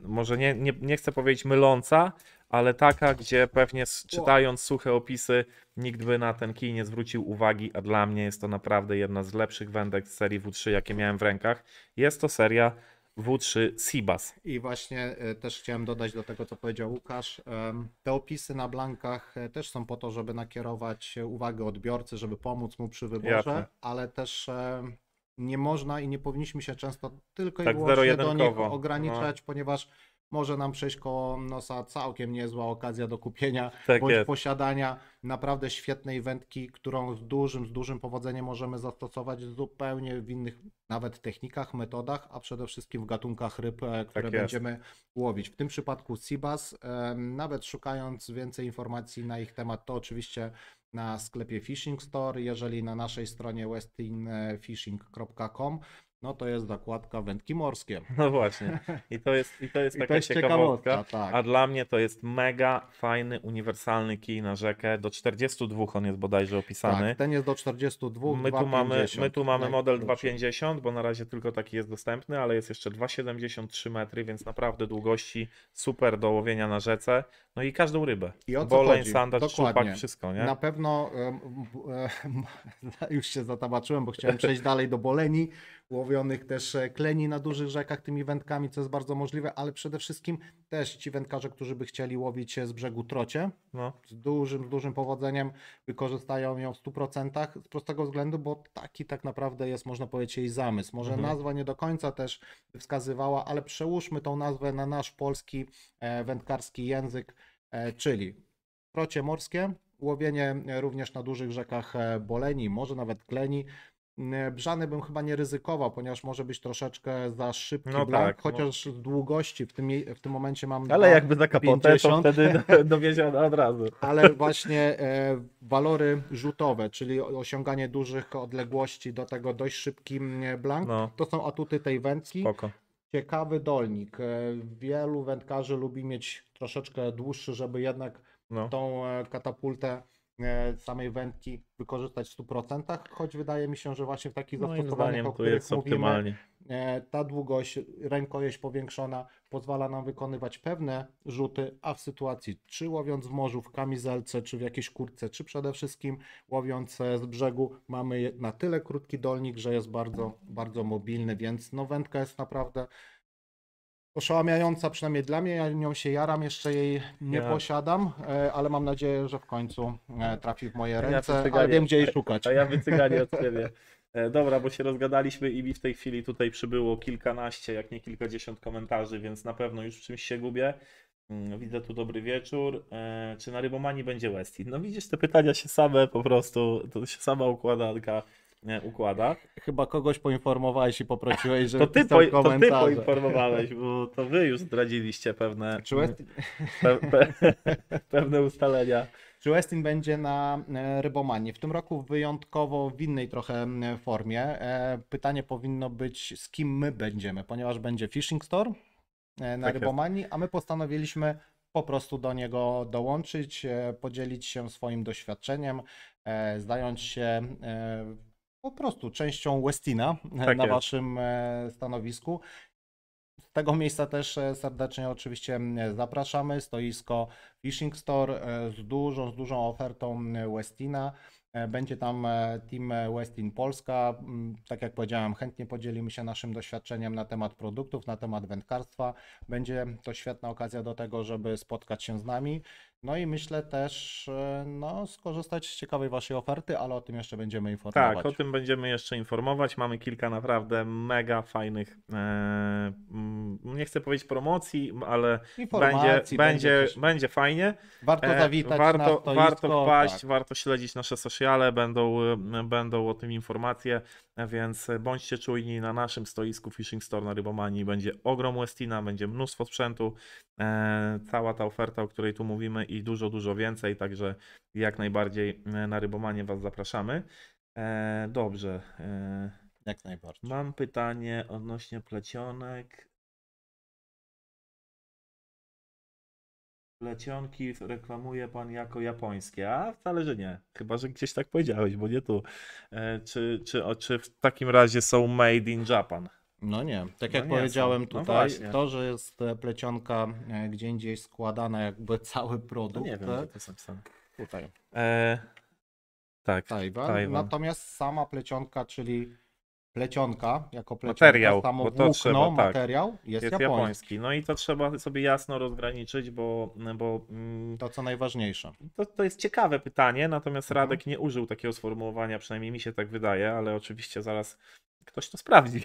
może nie, nie, nie chcę powiedzieć myląca, ale taka, gdzie pewnie czytając suche opisy, nikt by na ten kij nie zwrócił uwagi, a dla mnie jest to naprawdę jedna z lepszych wędek z serii W3, jakie miałem w rękach. Jest to seria W3 Sibas. I właśnie e, też chciałem dodać do tego, co powiedział Łukasz. Te opisy na blankach e, też są po to, żeby nakierować e, uwagę odbiorcy, żeby pomóc mu przy wyborze, Jasne. ale też nie można i nie powinniśmy się często tylko i tak wyłącznie do nich ograniczać, no. ponieważ może nam przejść koło nosa całkiem niezła okazja do kupienia tak bądź jest. posiadania naprawdę świetnej wędki, którą z dużym, z dużym powodzeniem możemy zastosować zupełnie w innych nawet technikach, metodach, a przede wszystkim w gatunkach ryb, e, tak które tak będziemy łowić. W tym przypadku Sibas, e, nawet szukając więcej informacji na ich temat, to oczywiście na sklepie Fishing Store, jeżeli na naszej stronie westinfishing.com. E, no to jest dokładka wędki morskie. No właśnie. I to jest, i to jest I taka to jest ciekawostka. ciekawostka tak. A dla mnie to jest mega fajny, uniwersalny kij na rzekę. Do 42 on jest bodajże opisany. Tak, ten jest do 42, my tu mamy My tu mamy model 2,50, bo na razie tylko taki jest dostępny, ale jest jeszcze 2,73 metry, więc naprawdę długości super do łowienia na rzece. No i każdą rybę. I o co Boleń, chodzi? sandacz, szupak, wszystko, nie? Na pewno um, um, już się zatabaczyłem, bo chciałem przejść dalej do boleni łowionych też e, kleni na dużych rzekach tymi wędkami, co jest bardzo możliwe, ale przede wszystkim też ci wędkarze, którzy by chcieli łowić e, z brzegu trocie, no. z dużym, dużym powodzeniem wykorzystają ją w 100% z prostego względu, bo taki tak naprawdę jest, można powiedzieć, jej zamysł. Może mhm. nazwa nie do końca też wskazywała, ale przełóżmy tą nazwę na nasz polski e, wędkarski język, czyli trocie morskie, łowienie również na dużych rzekach Boleni, może nawet Kleni, E, brzany bym chyba nie ryzykował, ponieważ może być troszeczkę za szybki no blank, tak, no. chociaż no. długości w tym, w tym momencie mam. Ale 2, jakby za kapotę, to wtedy dowiedziałem od razu. Ale właśnie e, walory rzutowe, czyli osiąganie dużych odległości do tego dość szybkim e, blank, no. to są atuty tej wędki. Spoko. Ciekawy dolnik. E, wielu wędkarzy lubi mieć troszeczkę dłuższy, żeby jednak no. tą katapultę E, samej wędki wykorzystać w 100%, choć wydaje mi się, że właśnie w takich Moim zastosowaniach, o których mówimy, optymalnie. E, ta długość, rękojeść powiększona pozwala nam wykonywać pewne rzuty, a w sytuacji, czy łowiąc w morzu, w kamizelce, czy w jakiejś kurce, czy przede wszystkim łowiąc e, z brzegu, mamy na tyle krótki dolnik, że jest bardzo, bardzo mobilny, więc no wędka jest naprawdę oszałamiająca, przynajmniej dla mnie. Ja nią się jaram, jeszcze jej nie ja. posiadam, e, ale mam nadzieję, że w końcu e, trafi w moje ręce, ja ale wiem gdzie jej szukać. A ja wycyganie od ciebie. E, dobra, bo się rozgadaliśmy i mi w tej chwili tutaj przybyło kilkanaście, jak nie kilkadziesiąt komentarzy, więc na pewno już w czymś się gubię. Mm, widzę tu dobry wieczór. Czy na Rybomani będzie Westin? No widzisz, te pytania się same po prostu, to się sama układanka układa. Chyba kogoś poinformowałeś i poprosiłeś, żeby to ty, po, to ty poinformowałeś, bo to wy już zdradziliście pewne, pe, pe, pewne ustalenia. Czy Westin będzie na e, Rybomanii? W tym roku wyjątkowo w innej trochę formie. E, pytanie powinno być, z kim my będziemy, ponieważ będzie Fishing Store e, na tak Rybomanii, a my postanowiliśmy po prostu do niego dołączyć, podzielić się swoim doświadczeniem, zdając się po prostu częścią Westina e, tak na jest. waszym e, stanowisku. Z tego miejsca też e, serdecznie oczywiście zapraszamy. Stoisko Fishing Store z dużą, z dużą ofertą Westina. Będzie tam Team Westin Polska. Mm, tak jak powiedziałem, chętnie podzielimy się naszym doświadczeniem na temat produktów, na temat wędkarstwa. Będzie to świetna okazja do tego, żeby spotkać się z nami. No i myślę też e, no, skorzystać z ciekawej Waszej oferty, ale o tym jeszcze będziemy informować. Tak, o tym będziemy jeszcze informować. Mamy kilka naprawdę mega fajnych, e, nie chcę powiedzieć promocji, ale będzie, będzie, też... będzie fajnie. Warto e, zawitać warto, na Warto tak. wpaść, tak. warto śledzić nasze sociale, będą, e, będą o tym informacje, więc bądźcie czujni na naszym stoisku Fishing Store na Rybomanii. Będzie ogrom Westina, będzie mnóstwo sprzętu, e, cała ta oferta, o której tu mówimy i dużo, dużo więcej, także jak najbardziej e, na rybomanie Was zapraszamy. E, dobrze. E, jak najbardziej. Mam pytanie odnośnie plecionek. Plecionki reklamuje pan jako japońskie, a wcale, że nie. Chyba, że gdzieś tak powiedziałeś, bo nie tu. E, czy, czy, o, czy w takim razie są made in Japan? No nie, tak no jak nie powiedziałem są. No tutaj, no to, że jest e, plecionka e, gdzie indziej składana, jakby cały produkt. No nie wiem, tak? to jest tak? napisane. Tutaj. E... Tak. Tajwan. Tajwan. Natomiast sama plecionka, czyli plecionka, jako plecionka, materiał, samo to trzeba, tak. materiał jest, jest japoński. japoński. No i to trzeba sobie jasno rozgraniczyć, bo... bo mm, to co najważniejsze. To, to jest ciekawe pytanie, natomiast mhm. Radek mhm. nie użył takiego sformułowania, przynajmniej mi się tak wydaje, ale oczywiście zaraz ktoś to sprawdzi.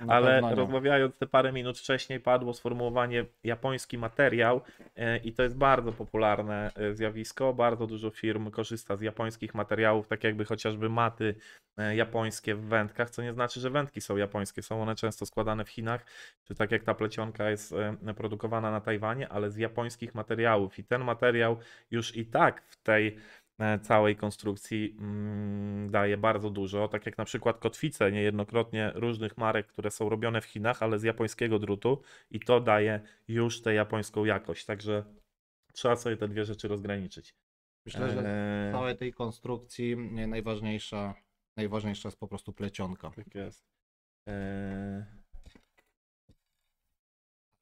Na Ale rozmawiając te parę minut wcześniej padło sformułowanie japoński materiał e, i to jest bardzo popularne e, zjawisko. Bardzo dużo firm korzysta z japońskich materiałów, tak jakby chociażby maty e, japońskie w wędkach, co nie znaczy, że wędki są japońskie. Są one często składane w Chinach, czy tak jak ta plecionka jest produkowana na Tajwanie, ale z japońskich materiałów. I ten materiał już i tak w tej E, całej konstrukcji mm, daje bardzo dużo, tak jak na przykład kotwice niejednokrotnie różnych marek, które są robione w Chinach, ale z japońskiego drutu i to daje już tę japońską jakość, także trzeba sobie te dwie rzeczy rozgraniczyć. Myślę, że w e, całej tej konstrukcji najważniejsza, najważniejsza jest po prostu plecionka. Tak jest. Eee...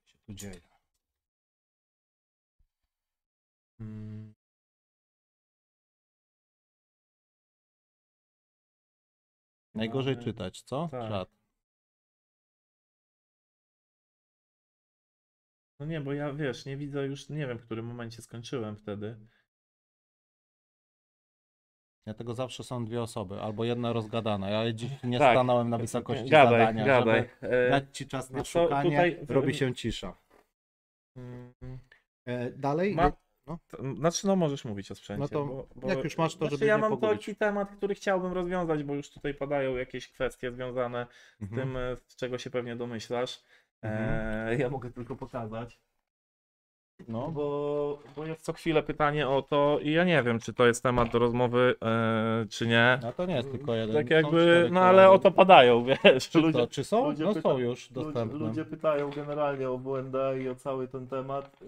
Co się tu dzieje? Mm, Najgorzej czytać, co? tak. No nie, bo ja wiesz, nie widzę już, nie wiem, w którym momencie skończyłem wtedy. Dlatego zawsze są dwie osoby, albo jedna rozgadana. Ja dziś nie Tak. stanąłem na wysokości gadaj, zadania, gadaj. żeby dać ci czas na szukanie. tutaj Robi się cisza. Mm. E, dalej, Ma- e, no. To, znaczy, no możesz mówić o sprzęcie. No to bo, bo, jak już masz to, znaczy, żeby Ja mam pogubić. taki temat, który chciałbym rozwiązać, bo już tutaj padają jakieś kwestie związane z mhm. tym, e, z czego się pewnie domyślasz. E, mhm. E, ja mogę tylko pokazać. No, bo, bo jest co chwilę pytanie o to i ja nie wiem, czy to jest temat do rozmowy, e, czy nie. No to nie jest tylko mm, jeden. Tak jakby, no ale o to padają, wiesz. Czy, ludzie, to, czy są? Ludzie no pyta, są już dostępne. Ludzie, ludzie pytają generalnie o BND i o cały ten temat.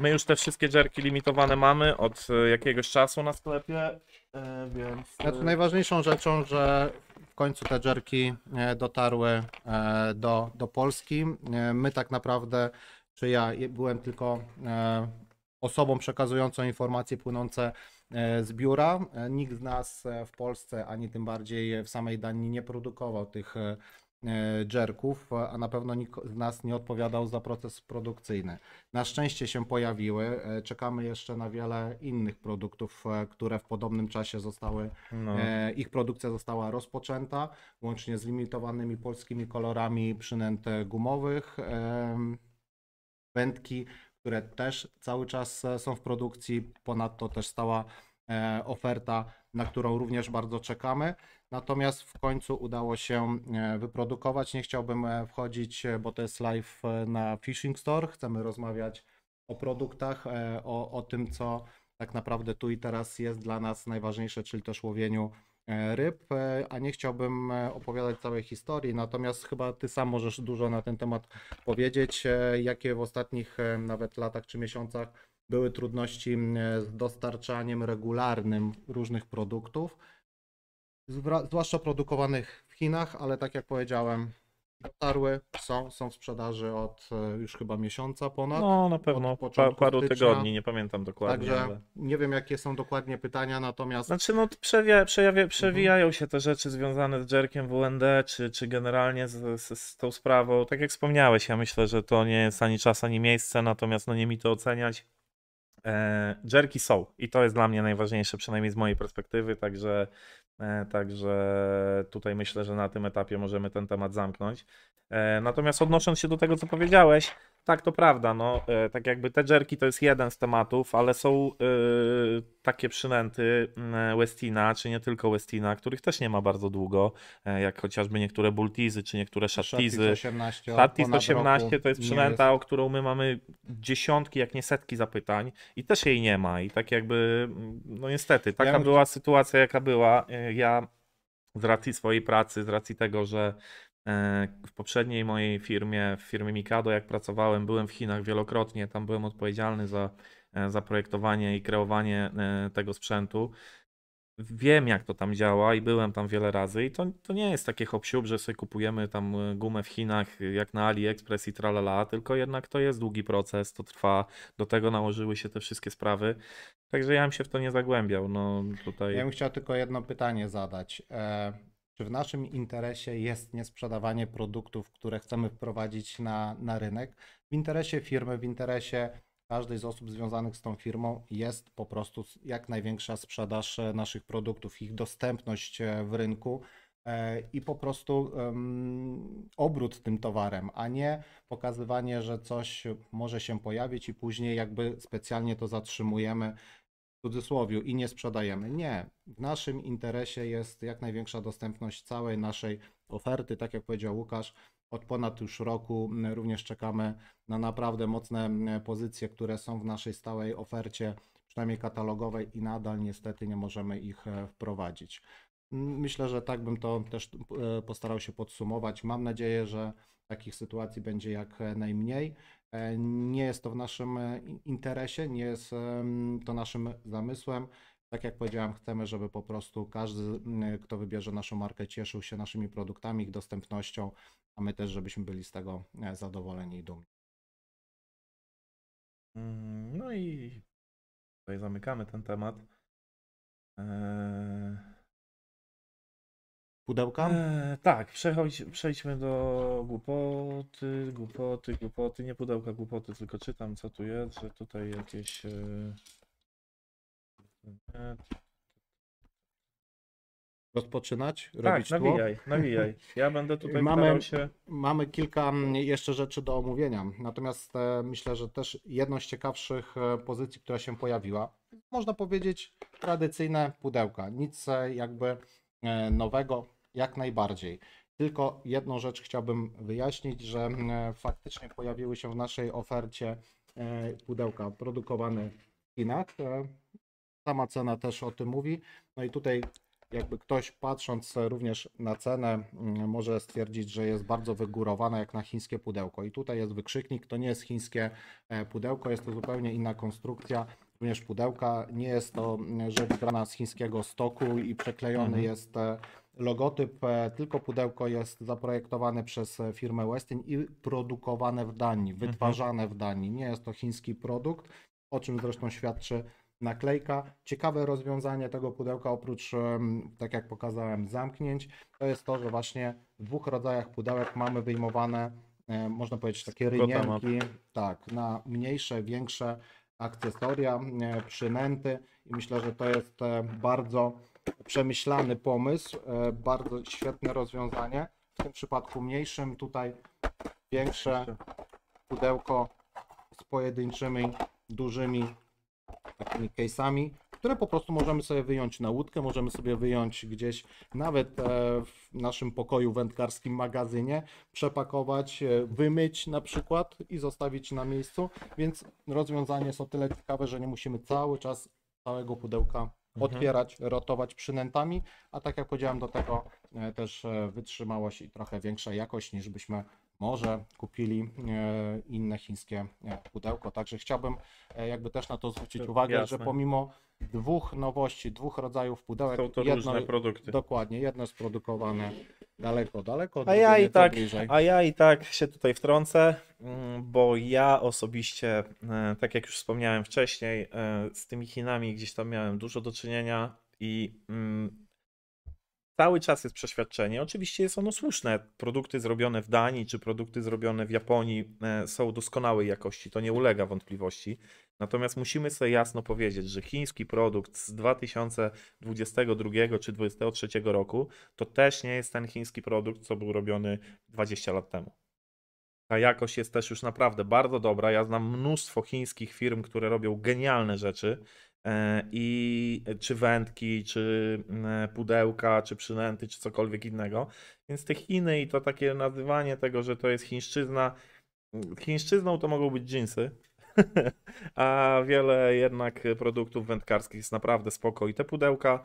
My już te wszystkie dżerki limitowane mamy od e, jakiegoś czasu na sklepie, e, więc... Znaczy, najważniejszą rzeczą, że w końcu te dżerki dotarły do, do Polski. My tak naprawdę, czy ja byłem tylko osobą przekazującą informacje płynące z biura. Nikt z nas w Polsce, ani tym bardziej w samej Danii nie produkował tych dżerków, e, a na pewno nikt z nas nie odpowiadał za proces produkcyjny. Na szczęście się pojawiły. E, czekamy jeszcze na wiele innych produktów, e, które w podobnym czasie zostały, no. ich produkcja została rozpoczęta, łącznie z limitowanymi polskimi kolorami przynęt gumowych, wędki, które też cały czas są w produkcji. Ponadto też stała oferta, na którą również bardzo czekamy. Natomiast w końcu udało się e, wyprodukować. Nie chciałbym e, wchodzić, e, bo to jest live na Fishing Store. Chcemy rozmawiać o produktach, o, o tym, co tak naprawdę tu i teraz jest dla nas najważniejsze, czyli też łowieniu ryb, a nie chciałbym opowiadać całej historii, natomiast chyba ty sam możesz dużo na ten temat powiedzieć, jakie w ostatnich nawet latach czy miesiącach były trudności z dostarczaniem regularnym różnych produktów zwłaszcza produkowanych w Chinach, ale tak jak powiedziałem, dotarły, są, są w sprzedaży od e, już chyba miesiąca ponad. No na pewno, pa, paru stycznia. tygodni, nie pamiętam dokładnie. Także ale... nie wiem jakie są dokładnie pytania, natomiast... Znaczy no przewija, przejawia, mhm. przewijają mhm. się te rzeczy związane z Jerkiem WND, czy, czy generalnie z, z, z, tą sprawą. Tak jak wspomniałeś, ja myślę, że to nie jest ani czas, ani miejsce, natomiast no nie mi to oceniać. E, jerki są i to jest dla mnie najważniejsze, przynajmniej z mojej perspektywy, także E, także tutaj myślę, że na tym etapie możemy ten temat zamknąć. E, natomiast odnosząc się do tego, co powiedziałeś, tak, to prawda. No, e, tak jakby te jerki to jest jeden z tematów, ale są e, takie przynęty mm, Westina, czy nie tylko Westina, których też nie ma bardzo długo, e, jak chociażby niektóre Bultizy, czy niektóre Shatizy. Shatis 18, Shatis 18 to jest przynęta, jest. o którą my mamy dziesiątki, jak nie setki zapytań i też jej nie ma. I tak jakby, mm, no niestety, taka ja była sytuacja, jaka była. Ja z racji swojej pracy, z racji tego, że E, w poprzedniej mojej firmie, w firmie Mikado, jak pracowałem, byłem w Chinach wielokrotnie. Tam byłem odpowiedzialny za, e, za projektowanie i kreowanie e, tego sprzętu. Wiem, jak to tam działa i byłem tam wiele razy. I to, to nie jest takie hopsiub, że sobie kupujemy tam gumę w Chinach jak na AliExpress i tralala, tylko jednak to jest długi proces, to trwa. Do tego nałożyły się te wszystkie sprawy. Także ja bym się w to nie zagłębiał. No, tutaj... Ja bym chciał tylko jedno pytanie zadać. Czy w naszym interesie jest niesprzedawanie produktów, które chcemy wprowadzić na, na rynek? W interesie firmy, w interesie każdej z osób związanych z tą firmą jest po prostu jak największa sprzedaż e, naszych produktów, ich dostępność e, w rynku e, i po prostu um, obrót tym towarem, a nie pokazywanie, że coś może się pojawić i później jakby specjalnie to zatrzymujemy w cudzysłowie i nie sprzedajemy. Nie, w naszym interesie jest jak największa dostępność całej naszej oferty, tak jak powiedział Łukasz. Od ponad już roku również czekamy na naprawdę mocne pozycje, które są w naszej stałej ofercie, przynajmniej katalogowej, i nadal niestety nie możemy ich e, wprowadzić. Myślę, że tak bym to też e, postarał się podsumować. Mam nadzieję, że takich sytuacji będzie jak e, najmniej. E, nie jest to w naszym e, interesie, nie jest to naszym zamysłem. Tak jak powiedziałem, chcemy, żeby po prostu każdy, kto wybierze naszą markę, cieszył się naszymi produktami, ich dostępnością, a my też, żebyśmy byli z tego e, zadowoleni i dumni. Mm, no i tutaj zamykamy ten temat. Eee pudełka? Eee, tak, przechodź, przejdźmy do głupoty, głupoty, głupoty, nie pudełka, głupoty, tylko czytam co tu jest, że tutaj jakieś... Eee... Rozpoczynać? Tak, nawijaj, tło? nawijaj. Ja będę tutaj mamy, się... Mamy kilka mm, jeszcze rzeczy do omówienia. Natomiast e, myślę, że też jedną z ciekawszych e, pozycji, która się pojawiła, można powiedzieć tradycyjne pudełka. Nic e, jakby nowego jak najbardziej. Tylko jedną rzecz chciałbym wyjaśnić, że mm, e, faktycznie pojawiły się w naszej ofercie e, pudełka produkowane w Chinach. E, sama cena też o tym mówi. No i tutaj jakby ktoś patrząc również na cenę mm, może stwierdzić, że jest bardzo wygórowana jak na chińskie pudełko. I tutaj jest wykrzyknik, to nie jest chińskie pudełko, jest to zupełnie inna konstrukcja. Również pudełka nie jest to mm, rzecz brana z chińskiego stoku i przeklejony mhm. jest logotyp, e, tylko pudełko jest zaprojektowane przez e, firmę Westin i produkowane w Danii, mhm. wytwarzane w Danii. Nie jest to chiński produkt, o czym zresztą świadczy naklejka. Ciekawe rozwiązanie tego pudełka, oprócz, tak jak pokazałem, zamknięć, to jest to, że właśnie w dwóch rodzajach pudełek mamy wyjmowane, e, można powiedzieć, takie rynienki, tak, na mniejsze, większe akcesoria, przynęty i myślę, że to jest bardzo przemyślany pomysł, e, bardzo świetne rozwiązanie. W tym przypadku mniejszym, tutaj większe pudełko z pojedynczymi, dużymi takimi case'ami, które po prostu możemy sobie wyjąć na łódkę, możemy sobie wyjąć gdzieś nawet e, w naszym pokoju wędkarskim magazynie, przepakować, e, wymyć na przykład i zostawić na miejscu, więc rozwiązanie jest o tyle ciekawe, że nie musimy cały czas całego pudełka Mhm. otwierać, rotować przynętami, a tak jak powiedziałem, do tego e, też e, wytrzymałość i trochę większa jakość niż byśmy może kupili e, inne chińskie pudełko. Także chciałbym jakby też na to zwrócić uwagę, Jasne. że pomimo dwóch nowości, dwóch rodzajów pudełek, Są to jedno, różne produkty. Dokładnie, jedno jest produkowane Daleko, daleko. A ja, i tak, bliżej. a ja i tak się tutaj wtrącę, mm, bo ja osobiście, e, tak jak już wspomniałem wcześniej, e, z tymi Chinami gdzieś tam miałem dużo do czynienia i mm, cały czas jest przeświadczenie. Oczywiście jest ono słuszne. Produkty zrobione w Danii czy produkty zrobione w Japonii e, są doskonałej jakości, to nie ulega wątpliwości. Natomiast musimy sobie jasno powiedzieć, że chiński produkt z 2022 czy 2023 roku to też nie jest ten chiński produkt, co był robiony 20 lat temu. Ta jakość jest też już naprawdę bardzo dobra. Ja znam mnóstwo chińskich firm, które robią genialne rzeczy. E, I czy wędki, czy e, pudełka, czy przynęty, czy cokolwiek innego. Więc te Chiny i to takie nazywanie tego, że to jest chińszczyzna. Chińszczyzną to mogą być dżinsy, a wiele jednak produktów wędkarskich jest naprawdę spoko i te pudełka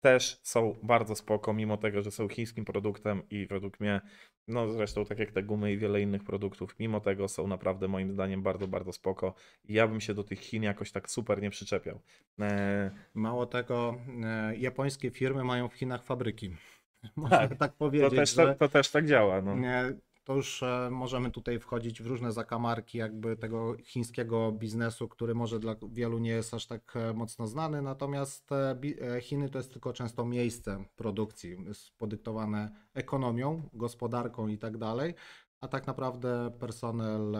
też są bardzo spoko, mimo tego, że są chińskim produktem i według mnie, no zresztą tak jak te gumy i wiele innych produktów, mimo tego są naprawdę moim zdaniem bardzo, bardzo spoko. I ja bym się do tych Chin jakoś tak super nie przyczepiał. E... Mało tego, e, japońskie firmy mają w Chinach fabryki. Można tak, tak powiedzieć. To też, tak- że... to, to też tak działa. No. E, to już e, możemy tutaj wchodzić w różne zakamarki jakby tego chińskiego biznesu, który może dla wielu nie jest aż tak e, mocno znany, natomiast e, Chiny to jest tylko często miejsce produkcji podyktowane ekonomią, gospodarką i tak dalej, a tak naprawdę personel,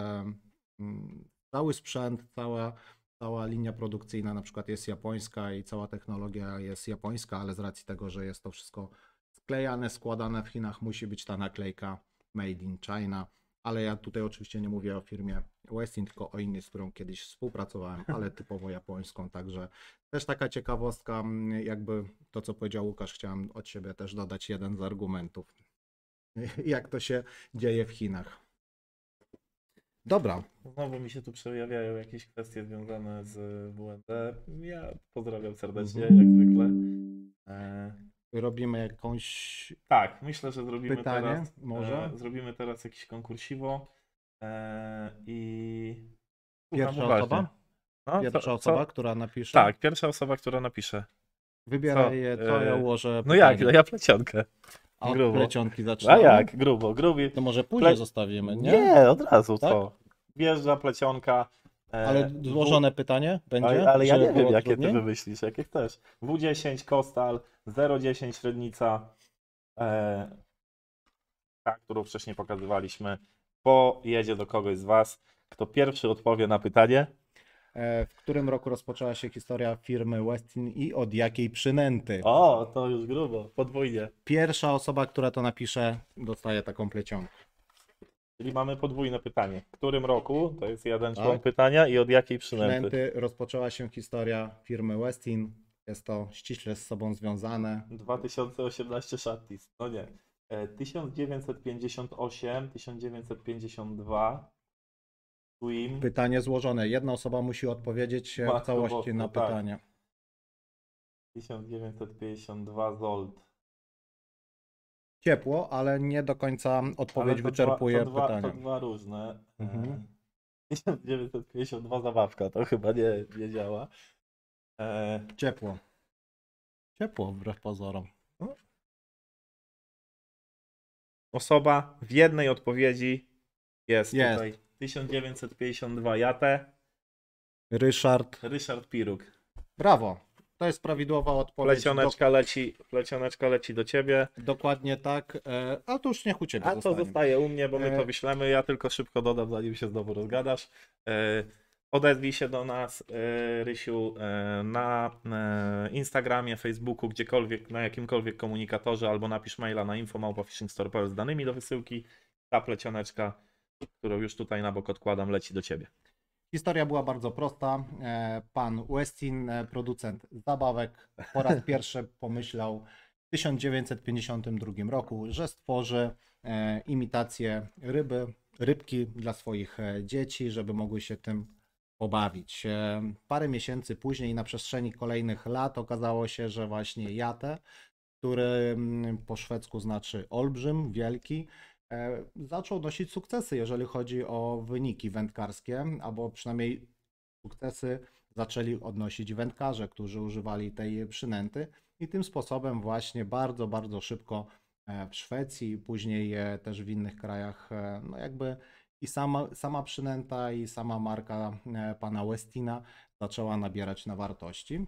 cały sprzęt, cała cała linia produkcyjna na przykład jest japońska i cała technologia jest japońska, ale z racji tego, że jest to wszystko sklejane, składane w Chinach, musi być ta naklejka Made in China, ale ja tutaj oczywiście nie mówię o firmie Westin, tylko o innej, z którą kiedyś współpracowałem, ale typowo japońską, także też taka ciekawostka, jakby to, co powiedział Łukasz, chciałem od siebie też dodać jeden z argumentów, jak to się dzieje w Chinach. Dobra. Znowu mi się tu przejawiają jakieś kwestie związane z WND. Ja pozdrawiam serdecznie, jak mhm. zwykle. E, robimy jakąś. Tak, myślę, że zrobimy pytanie, teraz. E, może? E, zrobimy teraz jakiś konkursiwo. E, I. Pierwsza osoba? No, pierwsza osoba, która napisze. Tak, pierwsza osoba, która napisze. Wybieraj je, to e, ja ułożę. No pytanie. jak, ja plecionkę. A grubo. plecionki zaczynamy? A jak, grubo, grubi. To może później Ple... zostawimy, nie? Nie, od razu tak? to. Wjeżdża plecionka, ale e, złożone w... pytanie będzie? Ale, ale ja nie wiem, jakie ty wymyślisz, jakie chcesz. W10, Kostal, 0,10 średnica, e, ta, którą wcześniej pokazywaliśmy, pojedzie do kogoś z Was, kto pierwszy odpowie na pytanie. E, w którym roku rozpoczęła się historia firmy Westin i od jakiej przynęty? O, to już grubo, podwójnie. Pierwsza osoba, która to napisze, dostaje taką plecionkę. Czyli mamy podwójne pytanie. W którym roku, to jest jeden tak. człon pytania, i od jakiej przynęty? przynęty? Rozpoczęła się historia firmy Westin. Jest to ściśle z sobą związane. 2018 Shattis. No nie. 1958, 1952. Swim. Pytanie złożone. Jedna osoba musi odpowiedzieć Matko w całości na tak. pytanie. Tak. 1952 Zold ciepło, ale nie do końca odpowiedź wyczerpuje dwa, to pytanie. Dwa, to dwa różne. Mhm. 1952 e, zabawka, to chyba nie, nie działa. E... Ciepło. Ciepło wbrew pozorom. No. Osoba w jednej odpowiedzi jest, jest. tutaj. 1952 Jate. Ryszard. Ryszard Piruk. Brawo. To jest prawidłowa odpowiedź. Plecioneczka, do... leci, plecioneczka leci do ciebie. Dokładnie tak, e, a to już niech u ciebie A to zostaje u mnie, bo my e, to wyślemy. Ja tylko szybko dodam, zanim się znowu rozgadasz. E, odezwij się do nas, Rysiu, na Instagramie, Facebooku, gdziekolwiek, na jakimkolwiek komunikatorze, albo napisz maila na info.małpa.fishingstore.pl z danymi do wysyłki. Ta plecioneczka, którą już tutaj na bok odkładam, leci do ciebie. Historia była bardzo prosta. E, pan Westin, e, producent zabawek, po raz pierwszy pomyślał w 1952 roku, że stworzy e, imitację ryby, rybki dla swoich dzieci, żeby mogły się tym pobawić. Parę miesięcy później, na przestrzeni kolejnych lat, okazało się, że właśnie Jate, który mm, po szwedzku znaczy olbrzym, wielki, E, zaczął nosić sukcesy, jeżeli chodzi o wyniki wędkarskie, albo przynajmniej sukcesy zaczęli odnosić wędkarze, którzy używali tej przynęty i tym sposobem właśnie bardzo, bardzo szybko e, w Szwecji, później też w innych krajach, e, no jakby i sama, sama przynęta i sama marka pana Westina zaczęła nabierać na wartości.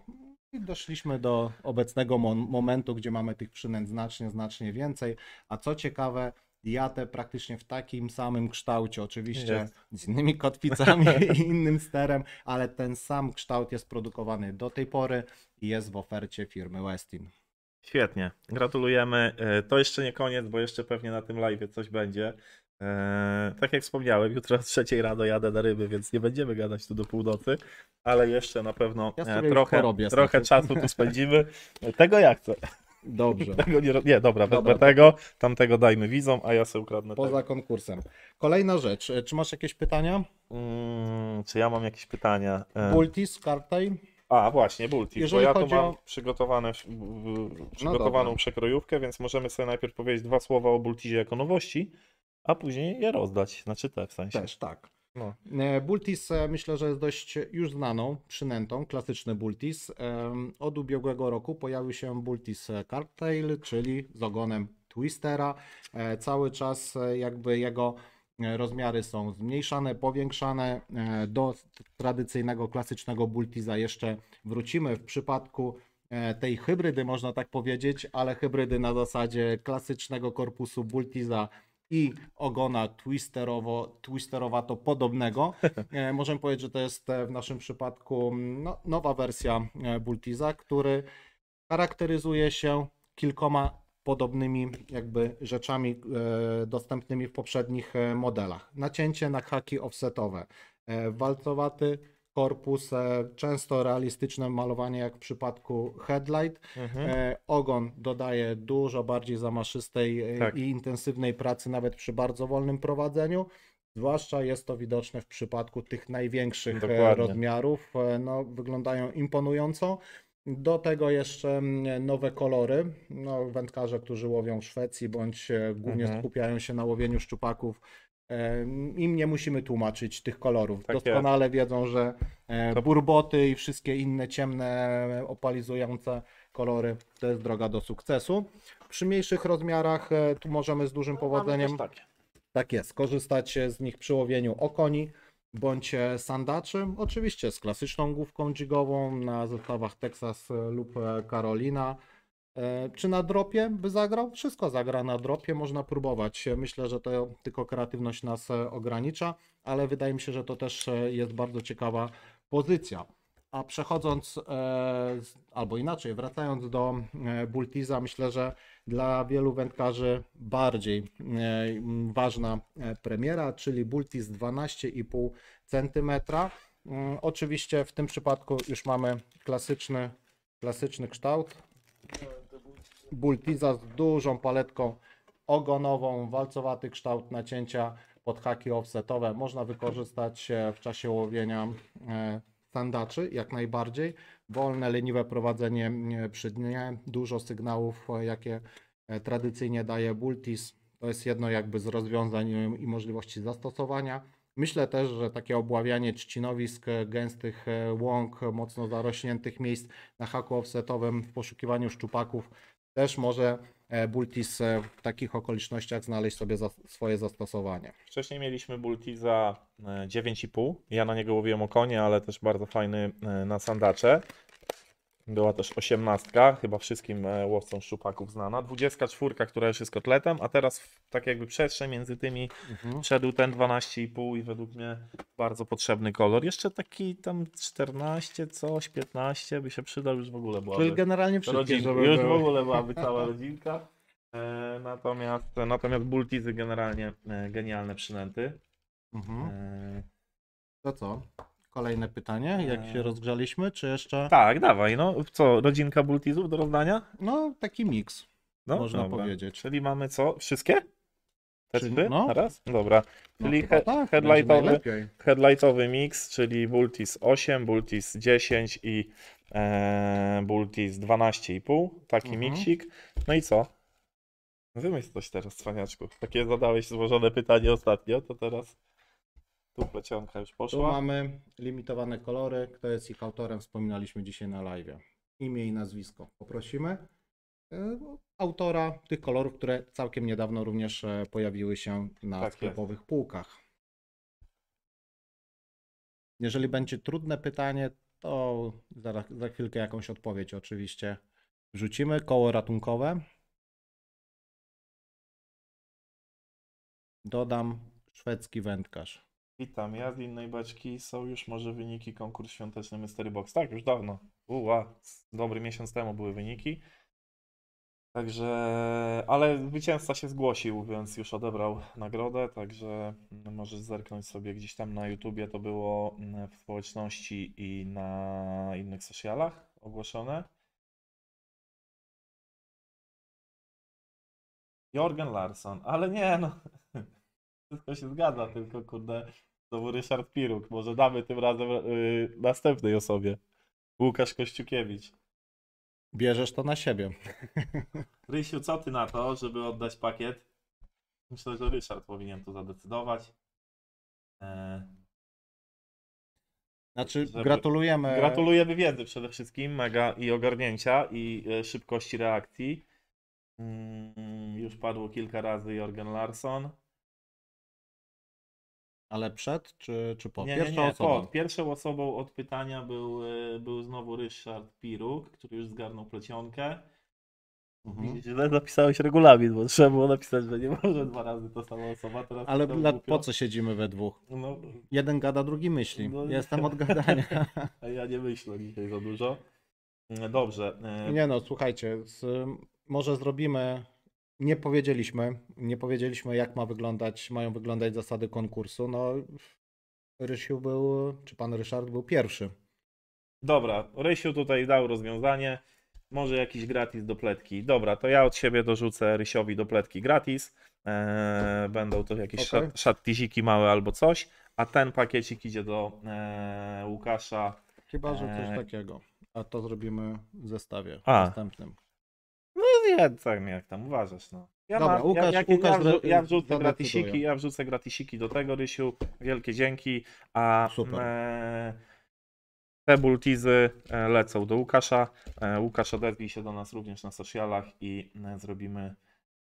I doszliśmy do obecnego momentu, gdzie mamy tych przynęt znacznie, znacznie więcej, a co ciekawe, diatę praktycznie w takim samym kształcie, oczywiście jest. z innymi kotwicami i innym sterem, ale ten sam kształt jest produkowany do tej pory i jest w ofercie firmy Westin. Świetnie, gratulujemy. E, to jeszcze nie koniec, bo jeszcze pewnie na tym live coś będzie. E, tak jak wspomniałem, jutro o trzeciej rano jadę na ryby, więc nie będziemy gadać tu do północy, ale jeszcze na pewno ja e, trochę, trochę czasu tu spędzimy. Tego ja chcę. Dobrze. Tego nie, nie, dobra, dobra. tego, tamtego dajmy widzom, a ja sobie ukradnę Poza tego. konkursem. Kolejna rzecz. E, czy masz jakieś pytania? Mm, czy ja mam jakieś pytania? E, Bultis, kartaj A, właśnie, Bultis, bo ja tu mam o... No przygotowaną no przekrojówkę, więc możemy sobie najpierw powiedzieć dwa słowa o Bultizie jako nowości, a później je rozdać, znaczy te w sensie. Też, tak. No. E, Bultis e, myślę, że jest dość już znaną przynętą, klasyczny Bultis. E, od ubiegłego roku pojawił się Bultis Cartail, czyli z ogonem Twistera. Cały czas jakby jego rozmiary są zmniejszane, powiększane. Do tradycyjnego, klasycznego Bultiza jeszcze wrócimy w przypadku tej hybrydy, można tak powiedzieć, ale hybrydy na zasadzie klasycznego korpusu Bultiza i ogona twisterowo, twisterowato podobnego. E, możemy powiedzieć, że to jest e, w naszym przypadku mm, no, nowa wersja e, Bultiza, który charakteryzuje się kilkoma podobnymi jakby rzeczami dostępnymi w poprzednich modelach. Nacięcie na haki offsetowe, walcowaty korpus, e, często realistyczne malowanie jak w przypadku Headlight. Mhm. E, ogon dodaje dużo bardziej zamaszystej e, tak. i intensywnej pracy nawet przy bardzo wolnym prowadzeniu. Zwłaszcza jest to widoczne w przypadku tych największych Dokładnie. rozmiarów. No, wyglądają imponująco. Do tego jeszcze nowe kolory. No, wędkarze, którzy łowią w Szwecji bądź głównie mhm. skupiają się na łowieniu szczupaków, im nie musimy tłumaczyć tych kolorów. Tak Doskonale jest. wiedzą, że e, burboty i wszystkie inne ciemne, opalizujące kolory to jest droga do sukcesu. Przy mniejszych rozmiarach e, tu możemy z dużym no, powodzeniem tak jest, korzystać z nich przy łowieniu okoni bądź e, sandaczy. Oczywiście z klasyczną główką dżigową na zestawach Texas lub Carolina E, czy na dropie by zagrał? Wszystko zagra na dropie, można próbować. Myślę, że to tylko kreatywność nas e, ogranicza, ale wydaje mi się, że to też e, jest bardzo ciekawa pozycja. A przechodząc, albo inaczej, wracając do Bultiza, myślę, że dla wielu wędkarzy bardziej ważna premiera, czyli Bultiz 12,5 cm. Mm, oczywiście w tym przypadku już mamy klasyczny, klasyczny kształt bultiza z dużą paletką ogonową, walcowaty kształt nacięcia pod haki offsetowe. Można wykorzystać w czasie łowienia e, sandaczy jak najbardziej. Wolne, leniwe prowadzenie e, przy dnie, dużo sygnałów, e, jakie tradycyjnie daje Bultis. To jest jedno jakby z rozwiązań i możliwości zastosowania. Myślę też, że takie obławianie trzcinowisk, gęstych łąk, mocno zarośniętych miejsc na haku offsetowym w poszukiwaniu szczupaków też może e, Bultis e, w takich okolicznościach znaleźć sobie za, swoje zastosowanie. Wcześniej mieliśmy Bultiza 9,5. E, ja na niego łowiłem o konie, ale też bardzo fajny na sandacze. Była też osiemnastka, chyba wszystkim e, łowcom szczupaków znana. Dwudziestka czwórka, która już jest kotletem, a teraz tak jakby przestrzeń między tymi mhm. wszedł ten 12,5 i według mnie bardzo potrzebny kolor. Jeszcze taki tam 14 coś, 15 by się przydał, już w ogóle byłaby. Czyli generalnie wszystkie, Już w ogóle byłaby cała rodzinka. E, natomiast, natomiast bultizy generalnie e, genialne przynęty. Mhm. E, to co? kolejne pytanie, jak się rozgrzaliśmy, czy jeszcze... Tak, dawaj, no co, rodzinka Bultizów do rozdania? No, taki miks, no, można dobra. powiedzieć. Czyli mamy co, wszystkie? Te czyli, trzy? No. Raz? Dobra. No, czyli no, he tak, headlightowy, headlightowy mix, czyli Bultis 8, Bultis 10 i e, Bultis 12,5, taki mhm. miksik. No i co? Wymyśl coś teraz, cwaniaczku. Takie zadałeś złożone pytanie ostatnio, to teraz... Tu plecionka już Tu mamy limitowane kolory. Kto jest ich autorem, wspominaliśmy dzisiaj na live. Imię i nazwisko. Poprosimy e, autora tych kolorów, które całkiem niedawno również e, pojawiły się na Tak jest. sklepowych półkach. Jeżeli będzie trudne pytanie, to za, za chwilkę jakąś odpowiedź oczywiście wrzucimy. Koło ratunkowe. Dodam szwedzki wędkarz. Witam, ja z innej beczki. Są już może wyniki konkurs świąteczny Mystery Box. Tak, już dawno. Uła, dobry miesiąc temu były wyniki. Także, ale zwycięzca się zgłosił, więc już odebrał nagrodę, także mm, możesz zerknąć sobie gdzieś tam na YouTubie, to było mm, w społeczności i na innych socialach ogłoszone. Jorgen Larsson, ale nie no, wszystko się zgadza, tylko kurde, Znowu Ryszard Piruk. Może damy tym razem yy, następnej osobie. Łukasz Kościukiewicz. Bierzesz to na siebie. Rysiu, co ty na to, żeby oddać pakiet? Myślę, że Ryszard powinien to zadecydować. Eee, znaczy, żeby... gratulujemy. Gratulujemy wiedzy przede wszystkim, mega i ogarnięcia i e, szybkości reakcji. Mm, już padło kilka razy Jorgen Larsson. Ale przed czy, czy po? Nie, Pierwszą nie, nie, osobą. Po. Pierwszą osobą od pytania był, e, był znowu Ryszard Piruk, który już zgarnął plecionkę. Mhm. Źle napisałeś regulamin, bo trzeba było napisać, że nie może dwa razy ta sama osoba. Teraz Ale dla, po co siedzimy we dwóch? No, Jeden gada, drugi myśli. No, Jestem od gadania. ja nie myślę dzisiaj za dużo. E, dobrze. E, nie no, słuchajcie, z, może zrobimy nie powiedzieliśmy, nie powiedzieliśmy jak ma wyglądać, mają wyglądać zasady konkursu. No Rysiu był, czy pan Ryszard był pierwszy. Dobra, Rysiu tutaj dał rozwiązanie. Może jakiś gratis do pletki. Dobra, to ja od siebie dorzucę Rysiowi do pletki gratis. Eee, będą to jakieś okay. szatiziki małe albo coś, a ten pakiecik idzie do eee, Łukasza. Chyba, że coś eee... takiego. A to zrobimy w zestawie a. następnym zjedz, jak tam uważasz, no. Ja Dobra, mam, Łukasz, ja, Łukasz ja, ja wrzucę gratisiki, ja wrzucę gratisiki do tego, Rysiu. Wielkie dzięki. A Super. E, te bultizy e, lecą do Łukasza. E, Łukasz odezwij się do nas również na socialach i e, zrobimy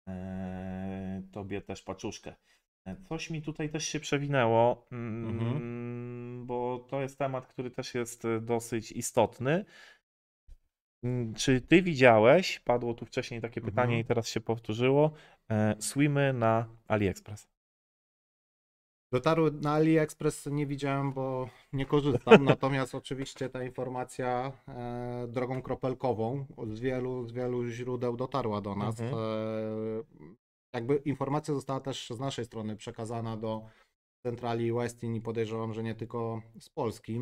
e, tobie też paczuszkę. E, coś mi tutaj też się przewinęło, mm, mhm. bo to jest temat, który też jest e, dosyć istotny. Mm, czy ty widziałeś, padło tu wcześniej takie mhm. pytanie mhm. i teraz się powtórzyło, e, swimy na AliExpress? Dotarły na AliExpress nie widziałem, bo nie korzystam, natomiast oczywiście ta informacja e, drogą kropelkową z wielu, z wielu źródeł dotarła do nas. Mhm. E, jakby informacja została też z naszej strony przekazana do centrali Westin i podejrzewam, że nie tylko z Polski. E,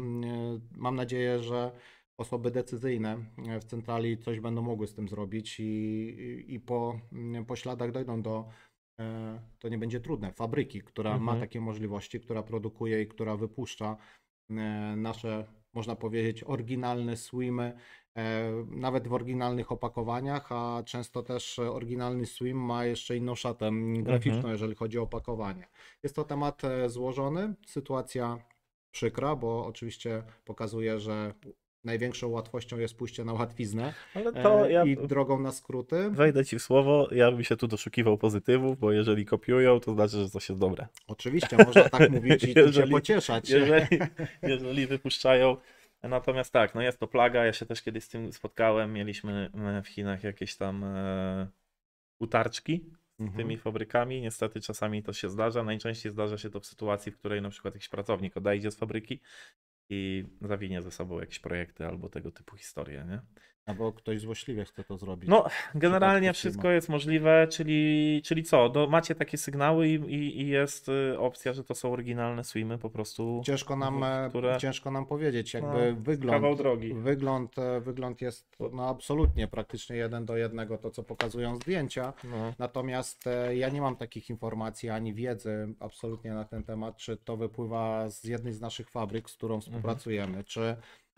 mam nadzieję, że osoby decyzyjne e, w centrali coś będą mogły z tym zrobić i, i, i po, mm, po śladach dojdą do, e, to nie będzie trudne, fabryki, która mhm. ma takie możliwości, która produkuje i która wypuszcza e, nasze, można powiedzieć, oryginalne swimy, nawet w oryginalnych opakowaniach, a często też oryginalny swim ma jeszcze inną szatę graficzną, mhm. jeżeli chodzi o opakowanie. Jest to temat złożony, sytuacja przykra, bo oczywiście pokazuje, że największą łatwością jest pójście na łatwiznę Ale to e, ja... i drogą na skróty. Wejdę ci w słowo, ja bym się tu doszukiwał pozytywów, bo jeżeli kopiują, to znaczy, że coś jest dobre. Oczywiście, można tak mówić i jeżeli, się pocieszać. Jeżeli, jeżeli wypuszczają Natomiast tak, no jest to plaga, ja się też kiedyś z tym spotkałem, mieliśmy e, w Chinach jakieś tam e, utarczki z mhm. tymi fabrykami, niestety czasami to się zdarza, najczęściej zdarza się to w sytuacji, w której na przykład jakiś pracownik odejdzie z fabryki i zawinie ze sobą jakieś projekty albo tego typu historie, nie? Albo no ktoś złośliwie chce to zrobić. No, generalnie wszystko jest możliwe, czyli, czyli co? macie takie sygnały i, i, i jest y, opcja, że to są oryginalne swimy po prostu. Ciężko nam, e, które... ciężko nam powiedzieć, jakby no, wygląd. Kawał drogi. Wygląd, e, wygląd jest no, absolutnie praktycznie jeden do jednego to, co pokazują zdjęcia. No. Natomiast e, ja nie mam takich informacji ani wiedzy absolutnie na ten temat, czy to wypływa z jednej z naszych fabryk, z którą mhm. współpracujemy, mhm. czy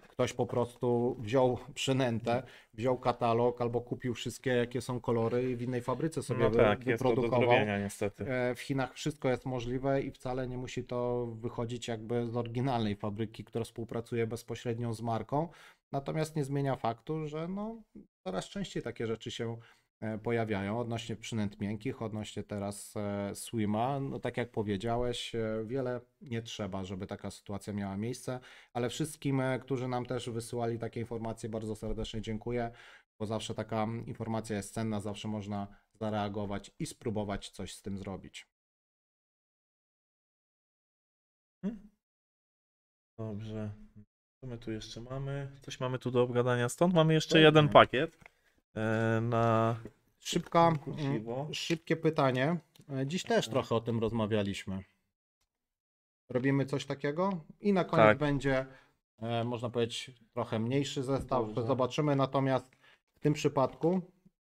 Ktoś po prostu wziął przynętę, wziął katalog albo kupił wszystkie, jakie są kolory i w innej fabryce sobie no tak, wyprodukował. niestety. E, w Chinach wszystko jest możliwe i wcale nie musi to wychodzić jakby z oryginalnej fabryki, która współpracuje bezpośrednio z marką. Natomiast nie zmienia faktu, że no, coraz częściej takie rzeczy się E, pojawiają odnośnie przynęt miękkich, odnośnie teraz e, Swima. No, tak jak powiedziałeś, e, wiele nie trzeba, żeby taka sytuacja miała miejsce, ale wszystkim, którzy nam też wysyłali takie informacje, bardzo serdecznie dziękuję, bo zawsze taka informacja jest cenna, zawsze można zareagować i spróbować coś z tym zrobić. Hmm. Dobrze. Co my tu jeszcze mamy? Coś mamy tu do obgadania. Stąd mamy jeszcze jeden pakiet. E, na Szybka, mm, szybkie pytanie. E, dziś też tak. trochę o tym rozmawialiśmy. Robimy coś takiego i na koniec tak. będzie, e, można powiedzieć, trochę mniejszy zestaw. Dobrze. Zobaczymy, natomiast w tym przypadku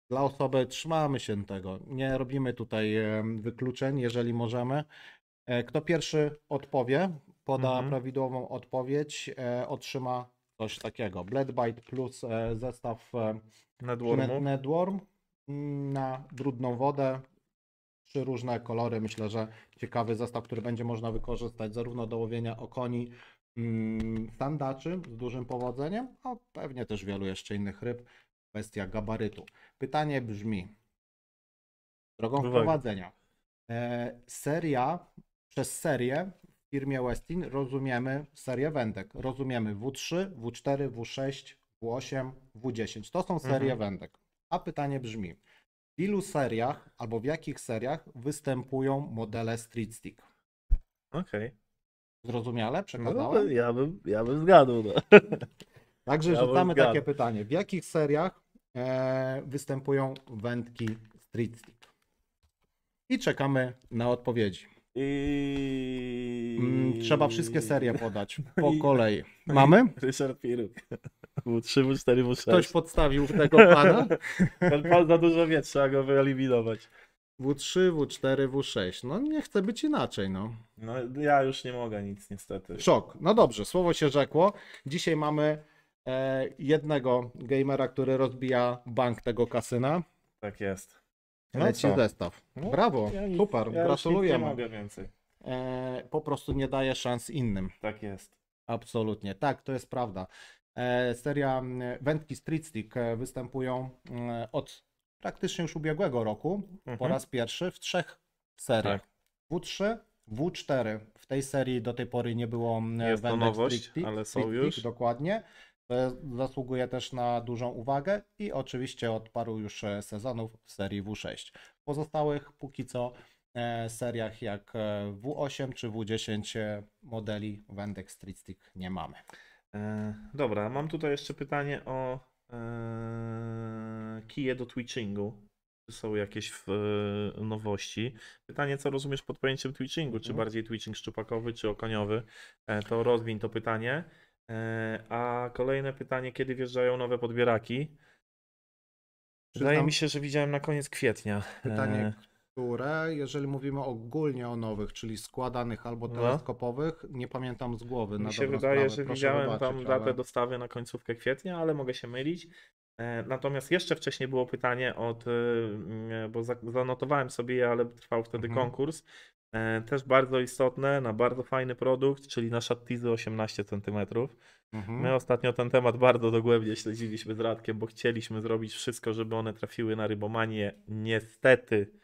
dla osoby trzymamy się tego. Nie robimy tutaj wykluczeń, jeżeli możemy. Kto pierwszy odpowie, poda mhm. prawidłową odpowiedź, otrzyma coś takiego. Bled Byte plus zestaw Nedworm mm, na brudną wodę. Trzy różne kolory. Myślę, że ciekawy zestaw, który będzie można wykorzystać zarówno do łowienia okoni, mm, sandaczy z dużym powodzeniem, a pewnie też wielu jeszcze innych ryb. Kwestia gabarytu. Pytanie brzmi, drogą Uwaga. wprowadzenia. E, seria, przez serię w firmie Westin rozumiemy serię wędek. Rozumiemy W3, W4, W6, w8, W10. To są serie mhm. wędek. A pytanie brzmi, w ilu seriach albo w jakich seriach występują modele Street Stick? Okej. Okay. Zrozumiale? No, Przekazałem? No, ja, bym, ja bym zgadł. No. Także ja rzucamy zgadł. takie pytanie. W jakich seriach e, występują wędki Street Stick? I czekamy na odpowiedzi. I... Mm, trzeba wszystkie serie podać po I... kolei. Mamy? Ryszard Piruk ataku 3W4, W6. Ktoś podstawił tego pana? Ten pan za dużo wie, trzeba go wyeliminować. W3, W4, W6. No nie chce być inaczej, no. No ja już nie mogę nic niestety. Szok. No dobrze, słowo się rzekło. Dzisiaj mamy e, jednego gamera, który rozbija bank tego kasyna. Tak jest. No Leci co? zestaw. No, Brawo, ja nic, super, ja gratuluję. Nie mogę więcej. E, po prostu nie daje szans innym. Tak jest. Absolutnie, tak, to jest prawda. E, seria wędki Street Stick e, występują od praktycznie już ubiegłego roku mhm. po raz pierwszy w trzech seriach. Tak. W3, W4. W tej serii do tej pory nie było Jest wędek nowość, Stick, ale są Stick, już. Dokładnie. E, zasługuje też na dużą uwagę i oczywiście od paru już sezonów w serii W6. W Pozostałych póki co seriach jak W8 czy W10 modeli wędek Street Stick nie mamy. E, dobra, mam tutaj jeszcze pytanie o e, kije do twitchingu. Czy są jakieś w, e, nowości? Pytanie, co rozumiesz pod pojęciem twitchingu? Czy mhm. bardziej twitching szczupakowy, czy okoniowy? E, to rozwiń to pytanie. E, a kolejne pytanie, kiedy wjeżdżają nowe podbieraki? Wydaje mi się, że widziałem na koniec kwietnia. E, pytanie, które, jeżeli mówimy ogólnie o nowych, czyli składanych albo no. teleskopowych, nie pamiętam z głowy. Mi się wydaje, sprawę. że widziałem tam datę dostawy na końcówkę kwietnia, ale mogę się mylić. E, natomiast jeszcze wcześniej było pytanie od, e, bo zanotowałem sobie je, ale trwał wtedy mhm. konkurs. E, też bardzo istotne, na bardzo fajny produkt, czyli na szattizy 18 cm. Mhm. My ostatnio ten temat bardzo dogłębnie śledziliśmy z Radkiem, bo chcieliśmy zrobić wszystko, żeby one trafiły na rybomanię. Niestety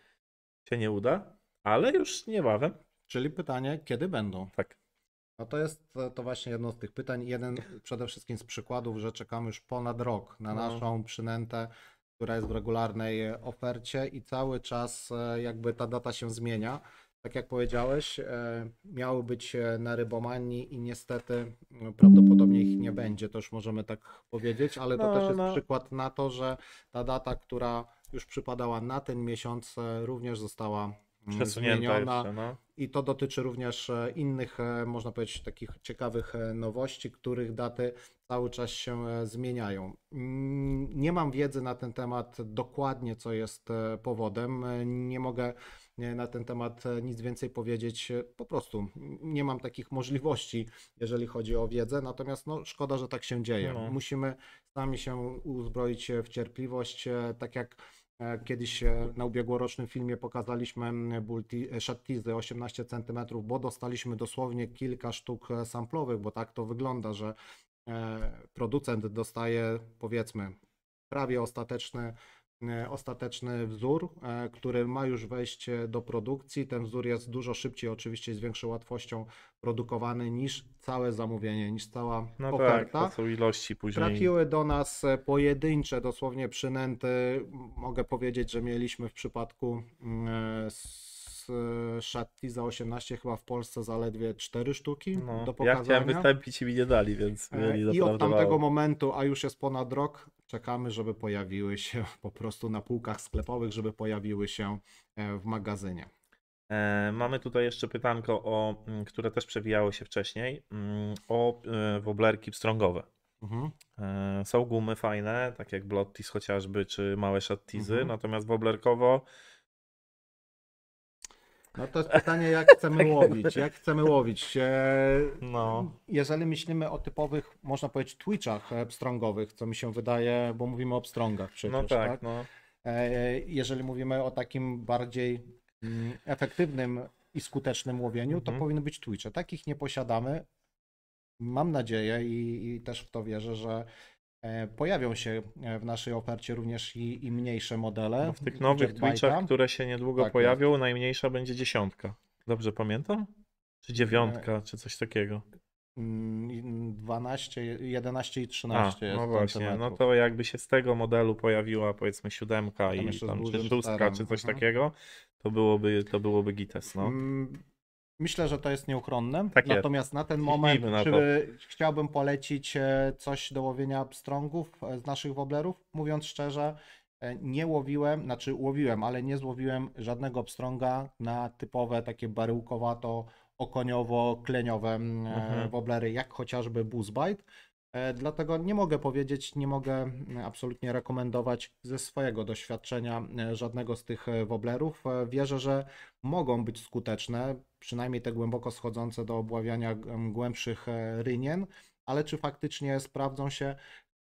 się nie uda, ale już niebawem. Czyli pytanie, kiedy będą? Tak. No to jest to właśnie jedno z tych pytań. Jeden przede wszystkim z przykładów, że czekamy już ponad rok na no. naszą przynętę, która jest w regularnej ofercie i cały czas e, jakby ta data się zmienia. Tak jak powiedziałeś, e, miały być e, na rybomanii i niestety no, prawdopodobnie ich nie będzie, to już możemy tak powiedzieć, ale to no, też jest no. przykład na to, że ta data, która już przypadała na ten miesiąc, e, również została mm, zmieniona Jeszcze, no. I to dotyczy również e, innych, e, można powiedzieć, takich ciekawych nowości, których daty cały czas się zmieniają. Mm, nie mam wiedzy na ten temat dokładnie, co jest powodem. Nie mogę na ten temat nic więcej powiedzieć. Po prostu nie mam takich możliwości, jeżeli chodzi o wiedzę. Natomiast no, szkoda, że tak się dzieje. No. Musimy sami się uzbroić w cierpliwość, tak jak E, kiedyś e, na ubiegłorocznym filmie pokazaliśmy szattizy 18 cm, bo dostaliśmy dosłownie kilka sztuk e, samplowych, bo tak to wygląda, że producent dostaje powiedzmy prawie ostateczny E, ostateczny wzór, e, który ma już wejść do produkcji. Ten wzór jest dużo szybciej, oczywiście z większą łatwością produkowany niż całe zamówienie, niż cała no tak, oferta. Tak, to są ilości później. Trafiły do nas e, pojedyncze dosłownie przynęty. Mogę powiedzieć, że mieliśmy w przypadku mm, od y, za 18 chyba w Polsce zaledwie 4 sztuki no, do pokazania. Ja chciałem wystąpić i mi nie dali, więc e, mieli I od tamtego momentu, a już jest ponad rok, czekamy, żeby pojawiły się po prostu na półkach sklepowych, żeby pojawiły się e, w magazynie. E, mamy tutaj jeszcze pytanko, o, mm, które też przewijało się wcześniej, mm, o woblerki pstrągowe. Mhm. Są gumy fajne, tak jak Blottis chociażby, czy małe szattizy, mhm. natomiast woblerkowo no to jest pytanie, jak chcemy łowić, jak chcemy łowić. No. Jeżeli myślimy o typowych, można powiedzieć, twitchach pstrągowych, co mi się wydaje, bo mówimy o pstrągach przecież, no tak? tak? No. E, jeżeli mówimy o takim bardziej mm, efektywnym i skutecznym łowieniu, to mhm. powinny być twitche. Takich nie posiadamy. Mam nadzieję i, i też w to wierzę, że E, pojawią się e, w naszej ofercie również i, i mniejsze modele. No w tych nowych Twitchach, które się niedługo tak, tak. pojawią, tak. najmniejsza będzie dziesiątka. Dobrze pamiętam? Czy dziewiątka, e, czy coś takiego? 12, mm, 11 i 13. A, no właśnie, no to jakby się z tego modelu pojawiła powiedzmy siódemka tam i tam, czy szóstka, czy coś mhm. takiego, to byłoby, to byłoby gites, no. Mm, Myślę, że to jest nieuchronne. Tak Natomiast jest. na ten moment na chciałbym polecić e, coś do łowienia pstrągów e, z naszych woblerów. Mówiąc szczerze, e, nie łowiłem, znaczy łowiłem, ale nie złowiłem żadnego pstrąga na typowe takie baryłkowato okoniowo-kleniowe mm, mhm. woblery, jak chociażby Buzzbite. E, dlatego nie mogę powiedzieć, nie mogę mm, absolutnie rekomendować ze swojego doświadczenia e, żadnego z tych e, woblerów. Wierzę, że mogą być skuteczne, przynajmniej te głęboko schodzące do obławiania głębszych rynien, ale czy faktycznie sprawdzą się?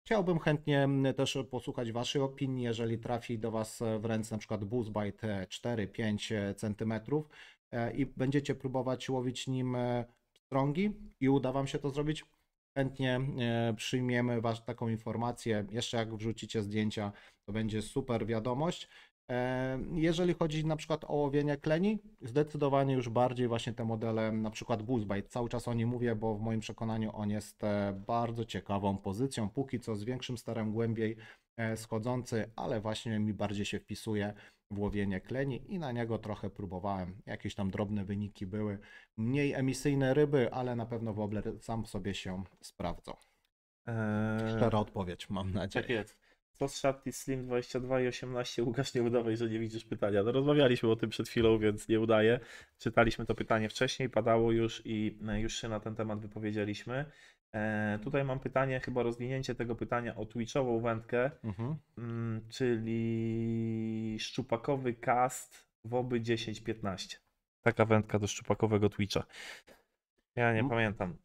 Chciałbym chętnie też posłuchać Waszej opinii, jeżeli trafi do Was w ręce na przykład Buzzbite 4-5 cm i będziecie próbować łowić nim strągi i uda Wam się to zrobić, Chętnie e, przyjmiemy was taką informację. Jeszcze jak wrzucicie zdjęcia, to będzie super wiadomość. E, jeżeli chodzi na przykład o łowienie kleni, zdecydowanie już bardziej właśnie te modele, na przykład Goosebite, cały czas o nim mówię, bo w moim przekonaniu on jest e, bardzo ciekawą pozycją, póki co z większym sterem głębiej schodzący, ale właśnie mi bardziej się wpisuje w łowienie kleni i na niego trochę próbowałem. Jakieś tam drobne wyniki były. Mniej emisyjne ryby, ale na pewno wobler sam sobie się sprawdzą. Eee... Szczera odpowiedź, mam nadzieję. Tak jest. Co z szatki Slim 22 i 18? Łukasz, nie udawaj, że nie widzisz pytania. No rozmawialiśmy o tym przed chwilą, więc nie udaję. Czytaliśmy to pytanie wcześniej, padało już i e, już się na ten temat wypowiedzieliśmy. E, tutaj mam pytanie, chyba rozwinięcie tego pytania o Twitchową wędkę, mhm. mm, czyli szczupakowy cast Woby 10-15. Taka wędka do szczupakowego Twitcha. Ja nie M- pamiętam.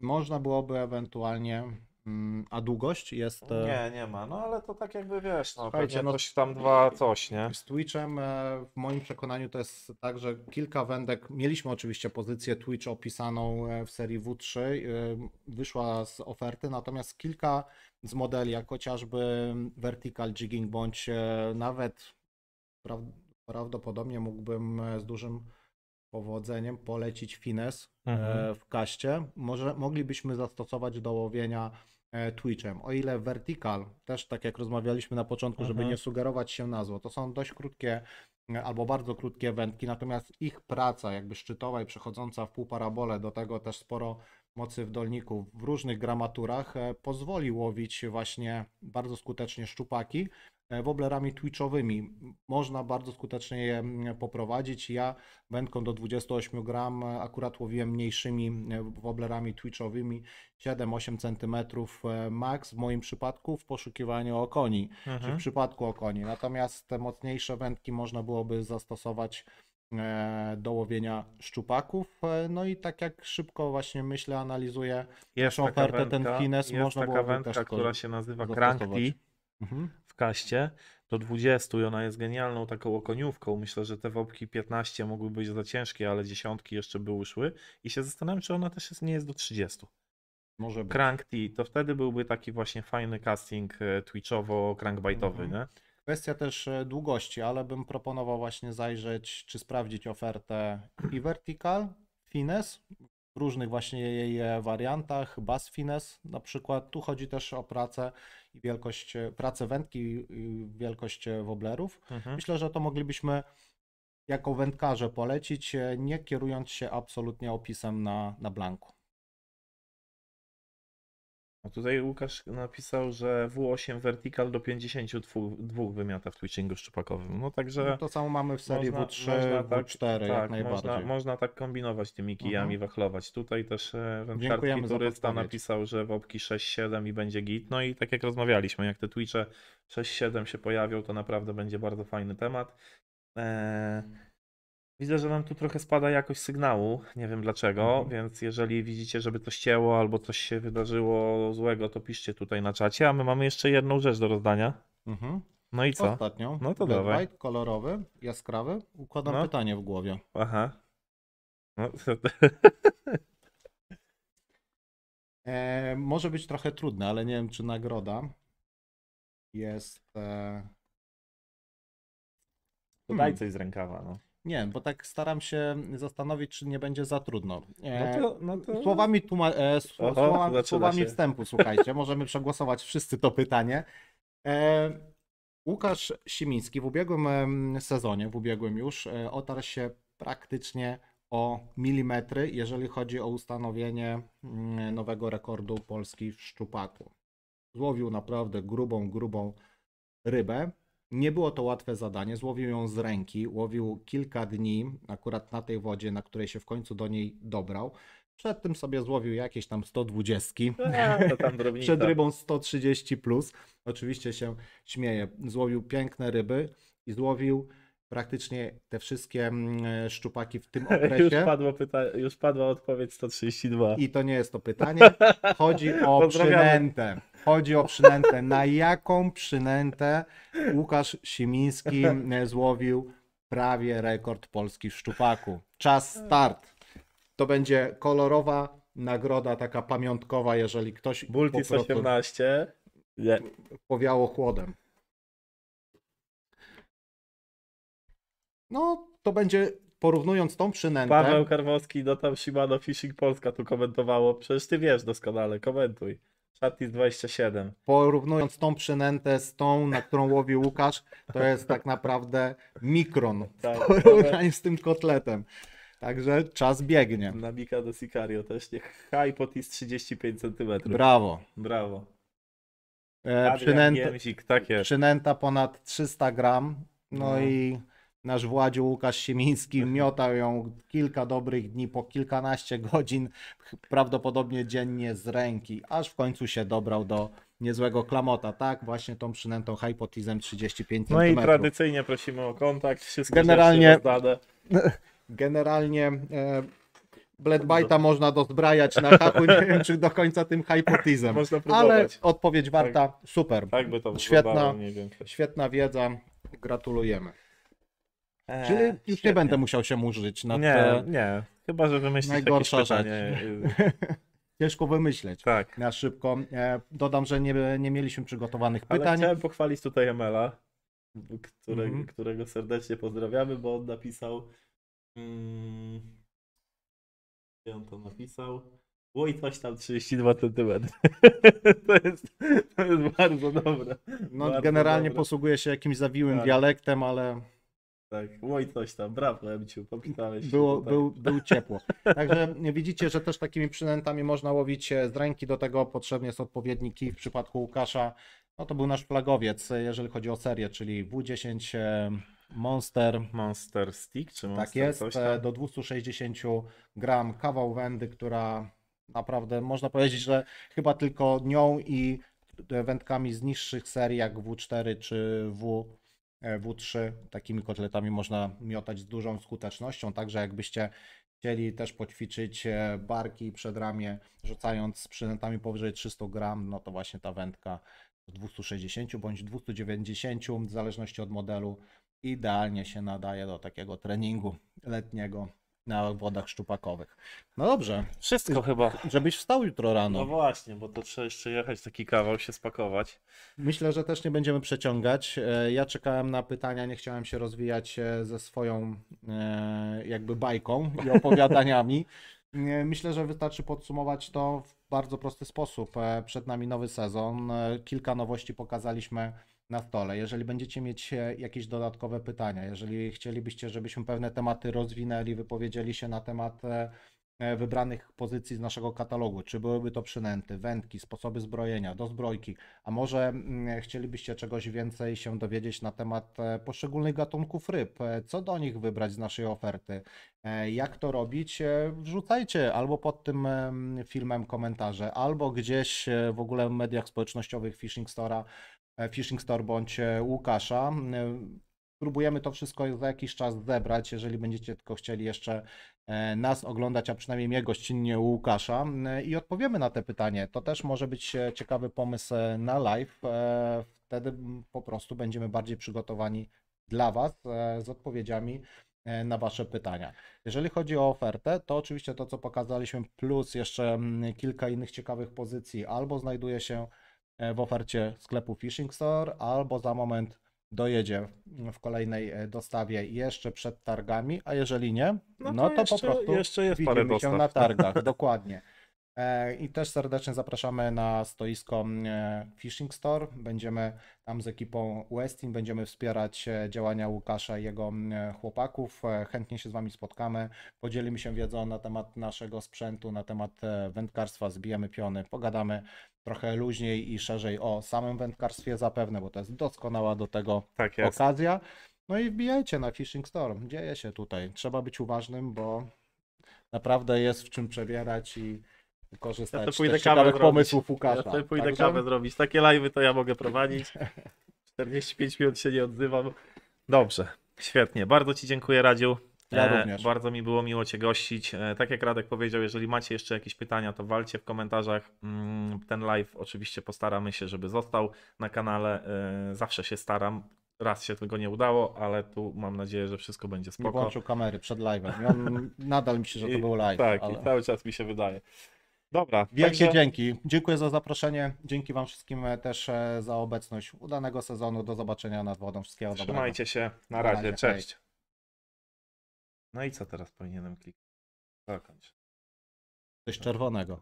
Można byłoby ewentualnie Mm, a długość jest. E, nie, nie ma, no ale to tak jakby wiesz, no Słuchajcie, pewnie no, coś tam dwa coś, nie? Z Twitchem e, w moim przekonaniu to jest tak, że kilka wędek. Mieliśmy oczywiście pozycję Twitch opisaną e, w serii W3, wyszła z oferty, natomiast kilka z modeli, jak chociażby vertical jigging, bądź nawet prawdopodobnie mógłbym z dużym powodzeniem polecić fines mhm. w kaście. Może moglibyśmy zastosować do łowienia E, Twitchem. O ile Vertical, też tak jak rozmawialiśmy na początku, mhm. żeby nie sugerować się nazwą, to są dość krótkie e, albo bardzo krótkie wędki, natomiast ich praca jakby szczytowa i przechodząca w półparabole, do tego też sporo mocy w dolniku w różnych gramaturach e, pozwoli łowić właśnie bardzo skutecznie szczupaki, E, woblerami twitchowymi. Można bardzo skutecznie je mm, poprowadzić. Ja wędką do 28 gram akurat łowiłem mniejszymi e, woblerami twitchowymi 7-8 cm e, max w moim przypadku w poszukiwaniu okoni, mhm. czy w mhm. przypadku okoni. Natomiast te mocniejsze wędki można byłoby zastosować do łowienia szczupaków. No i tak jak szybko właśnie myślę, analizuję jest naszą ofertę, wędka, ten fines, jest można taka byłoby wędka, też która się nazywa Crankty. Mhm podcaście do 20 i ona jest genialną taką okoniówką. Myślę, że te wałki 15 mogły być za ciężkie, ale dziesiątki jeszcze by uszły i się zastanawiam, czy ona też jest, nie jest do 30. Może być. Crank T, to wtedy byłby taki właśnie fajny casting e, twitchowo-crankbaitowy, mhm. nie? Kwestia też e, długości, ale bym proponował właśnie zajrzeć, czy sprawdzić ofertę i Vertical, Fines, w różnych właśnie jej e, wariantach, Bass Fines na przykład. Tu chodzi też o pracę i wielkość, e, pracę wędki i wielkość e, woblerów. Mhm. Myślę, że to moglibyśmy jako wędkarze polecić, e, nie kierując się absolutnie opisem na, na blanku. No tutaj Łukasz napisał, że W8 Vertical do 52 wymiata w twitchingu szczupakowym. No także. No to samo mamy w serii można, W3, można W4 tak-, tak, Można, można tak kombinować tymi kijami, mhm. wachlować. Tutaj też e, wędkarski turysta napisał, że w 6-7 i będzie git. No i tak jak rozmawialiśmy, jak te Twitche 7 się pojawią, to naprawdę będzie bardzo fajny temat. Eee, Widzę, że nam tu trochę spada jakość sygnału, nie wiem dlaczego, mhm. więc jeżeli widzicie, żeby to cięło, albo coś się wydarzyło złego, to piszcie tutaj na czacie, a my mamy jeszcze jedną rzecz do rozdania. Mhm. No i co? Ostatnią. No to dawaj. kolorowy, jaskrawy. Układam no. pytanie w głowie. Aha. No. e, może być trochę trudne, ale nie wiem, czy nagroda jest... E... Hmm. coś z rękawa, no. Nie, bo tak staram się zastanowić, czy nie będzie za trudno. E, no to, no to... Słowami, tłuma- e, Oho, słowami, słowami wstępu, słuchajcie, możemy przegłosować wszyscy to pytanie. E, Łukasz Simiński w ubiegłym sezonie, w ubiegłym już, e, otarł się praktycznie o milimetry, jeżeli chodzi o ustanowienie mm, nowego rekordu Polski w szczupaku. Złowił naprawdę grubą, grubą rybę. Nie było to łatwe zadanie, złowił ją z ręki, łowił kilka dni akurat na tej wodzie, na której się w końcu do niej dobrał. Przed tym sobie złowił jakieś tam 120. to tam Przed rybą 130 plus. Oczywiście się śmieje. Złowił piękne ryby i złowił praktycznie te wszystkie mm, szczupaki w tym okresie. Już, padło pyta- już padła odpowiedź 132. I to nie jest to pytanie. Chodzi o przynętę. Chodzi o przynętę. Na jaką przynętę Łukasz Simiński e, złowił prawie rekord polskich szczupaku? Czas start. To będzie kolorowa nagroda, taka pamiątkowa, jeżeli ktoś. Bultis po prostu... 18. Nie. Powiało chłodem. No, to będzie porównując tą przynętę... Paweł Karwowski do tam Shimano Fishing Polska tu komentowało. Przecież ty wiesz doskonale, komentuj. Szatis 27. Porównując tą przynętę z tą, na którą łowi Łukasz, to jest tak naprawdę mikron tak, w porównaniu z tym kotletem. Także czas biegnie. Na do Sicario też nie. Hypot jest 35 cm. Brawo. Brawo. E, przynęta, tak przynęta ponad 300 gram. No, no. i Nasz Władziu Łukasz Siemiński miotał ją kilka dobrych dni, po kilkanaście godzin, prawdopodobnie dziennie z ręki, aż w końcu się dobrał do niezłego klamota, tak? Właśnie tą przynętą Hypotizem 35 No i tradycyjnie prosimy o kontakt, wszystko generalnie, generalnie e, można dozbrajać na haku, nie wiem czy do końca tym Hypotizem, ale odpowiedź warta, tak, super, tak by to świetna, świetna wiedza, gratulujemy. E, Czyli już świetnie. nie będę musiał się murzyć na nie, Nie, chyba, że wymyślić Najgorsza jakieś rzecz. Ciężko wymyśleć tak. na szybko. E, dodam, że nie, nie mieliśmy przygotowanych Ale pytań. chciałem pochwalić tutaj Emela, który, mm. którego serdecznie pozdrawiamy, bo on napisał... Hmm, on to napisał? Oj, coś tam 32 cm. to, jest, to jest bardzo dobre. No, bardzo generalnie dobre. posługuje się jakimś zawiłym tak. dialektem, ale... Tak, oj no coś tam, brawo Emciu, popitałeś. Było, był, był ciepło. Także widzicie, że też takimi przynętami można łowić z ręki, do tego potrzebny jest odpowiedni kij. W przypadku Łukasza, no to był nasz flagowiec, jeżeli chodzi o serię, czyli W10 Monster. Monster Stick, czy tak Monster Tak jest, coś e, tam? do 260 gram kawał wędy, która naprawdę można powiedzieć, że chyba tylko nią i wędkami z niższych serii jak W4 czy W E, W3. Takimi kotletami można miotać z dużą skutecznością, także jakbyście chcieli też poćwiczyć e, barki i przedramię rzucając z przynętami powyżej 300 gram, no to właśnie ta wędka 260 bądź 290 w zależności od modelu idealnie się nadaje do takiego treningu letniego na wodach szczupakowych. No dobrze. Wszystko chyba. Żebyś wstał jutro rano. No właśnie, bo to trzeba jeszcze jechać taki kawał, się spakować. Myślę, że też nie będziemy przeciągać. E, ja czekałem na pytania, nie chciałem się rozwijać e, ze swoją e, jakby bajką i opowiadaniami. Myślę, że wystarczy podsumować to w bardzo prosty sposób. Przed nami nowy sezon. Kilka nowości pokazaliśmy na stole. Jeżeli będziecie mieć e, jakieś dodatkowe pytania, jeżeli chcielibyście, żebyśmy pewne tematy rozwinęli, wypowiedzieli się na temat e, e, wybranych pozycji z naszego katalogu, czy byłyby to przynęty, wędki, sposoby zbrojenia, dozbrojki, a może mm, chcielibyście czegoś więcej się dowiedzieć na temat poszczególnych gatunków ryb, co do nich wybrać z naszej oferty, jak to robić, wrzucajcie albo pod tym filmem komentarze, albo gdzieś w ogóle w mediach społecznościowych Fishing Store'a E, Fishing Store bądź e, Łukasza. E, Próbujemy to wszystko za jakiś czas zebrać, jeżeli będziecie tylko chcieli jeszcze nas oglądać, a przynajmniej mnie gościnnie Łukasza i odpowiemy na te pytanie. To też może być ciekawy pomysł na live. Wtedy po prostu będziemy bardziej przygotowani dla Was z odpowiedziami na Wasze pytania. Jeżeli chodzi o ofertę, to oczywiście to, co pokazaliśmy, plus jeszcze mm, kilka innych ciekawych pozycji, albo znajduje się E, w ofercie sklepu Fishing Store, albo za moment dojedzie w kolejnej e, dostawie jeszcze przed targami, a jeżeli nie, no to, no to jeszcze, po prostu jeszcze jest widzimy parę się na targach, dokładnie. E, I też serdecznie zapraszamy na stoisko Fishing Store. Będziemy tam z ekipą Westin, będziemy wspierać działania Łukasza i jego chłopaków. Chętnie się z Wami spotkamy, podzielimy się wiedzą na temat naszego sprzętu, na temat wędkarstwa, zbijemy piony, pogadamy trochę luźniej i szerzej o samym wędkarstwie zapewne, bo to jest doskonała do tego tak okazja. No i wbijajcie na Fishing Storm. Dzieje się tutaj. Trzeba być uważnym, bo naprawdę jest w czym przebierać i korzystać ja to pójdę z ciekawych pomysłów Łukasza. Ja to pójdę Także... kawę zrobić. Takie live'y to ja mogę prowadzić. 45 minut się nie odzywam. Dobrze, świetnie. Bardzo Ci dziękuję, Radziu. Ja e, również. Bardzo mi było miło Cię gościć. E, tak jak Radek powiedział, jeżeli macie jeszcze jakieś pytania, to walcie w komentarzach. Mm, ten live oczywiście postaramy się, żeby został na kanale. E, zawsze się staram. Raz się tego nie udało, ale tu mam nadzieję, że wszystko będzie spoko. Nie włączył kamery przed live'em. Nadal nadal myślę, że to był live. tak, ale... i cały czas mi się wydaje. Dobra. Wielkie także... dzięki. Dziękuję za zaproszenie. Dzięki Wam wszystkim też za obecność. Udanego sezonu. Do zobaczenia nad wodą. Wszystkiego Trzymajcie dobrego. Trzymajcie się. Na, na razie. razie. Cześć. Hej. No i co teraz powinienem kliknąć? Zakończ. Coś czerwonego.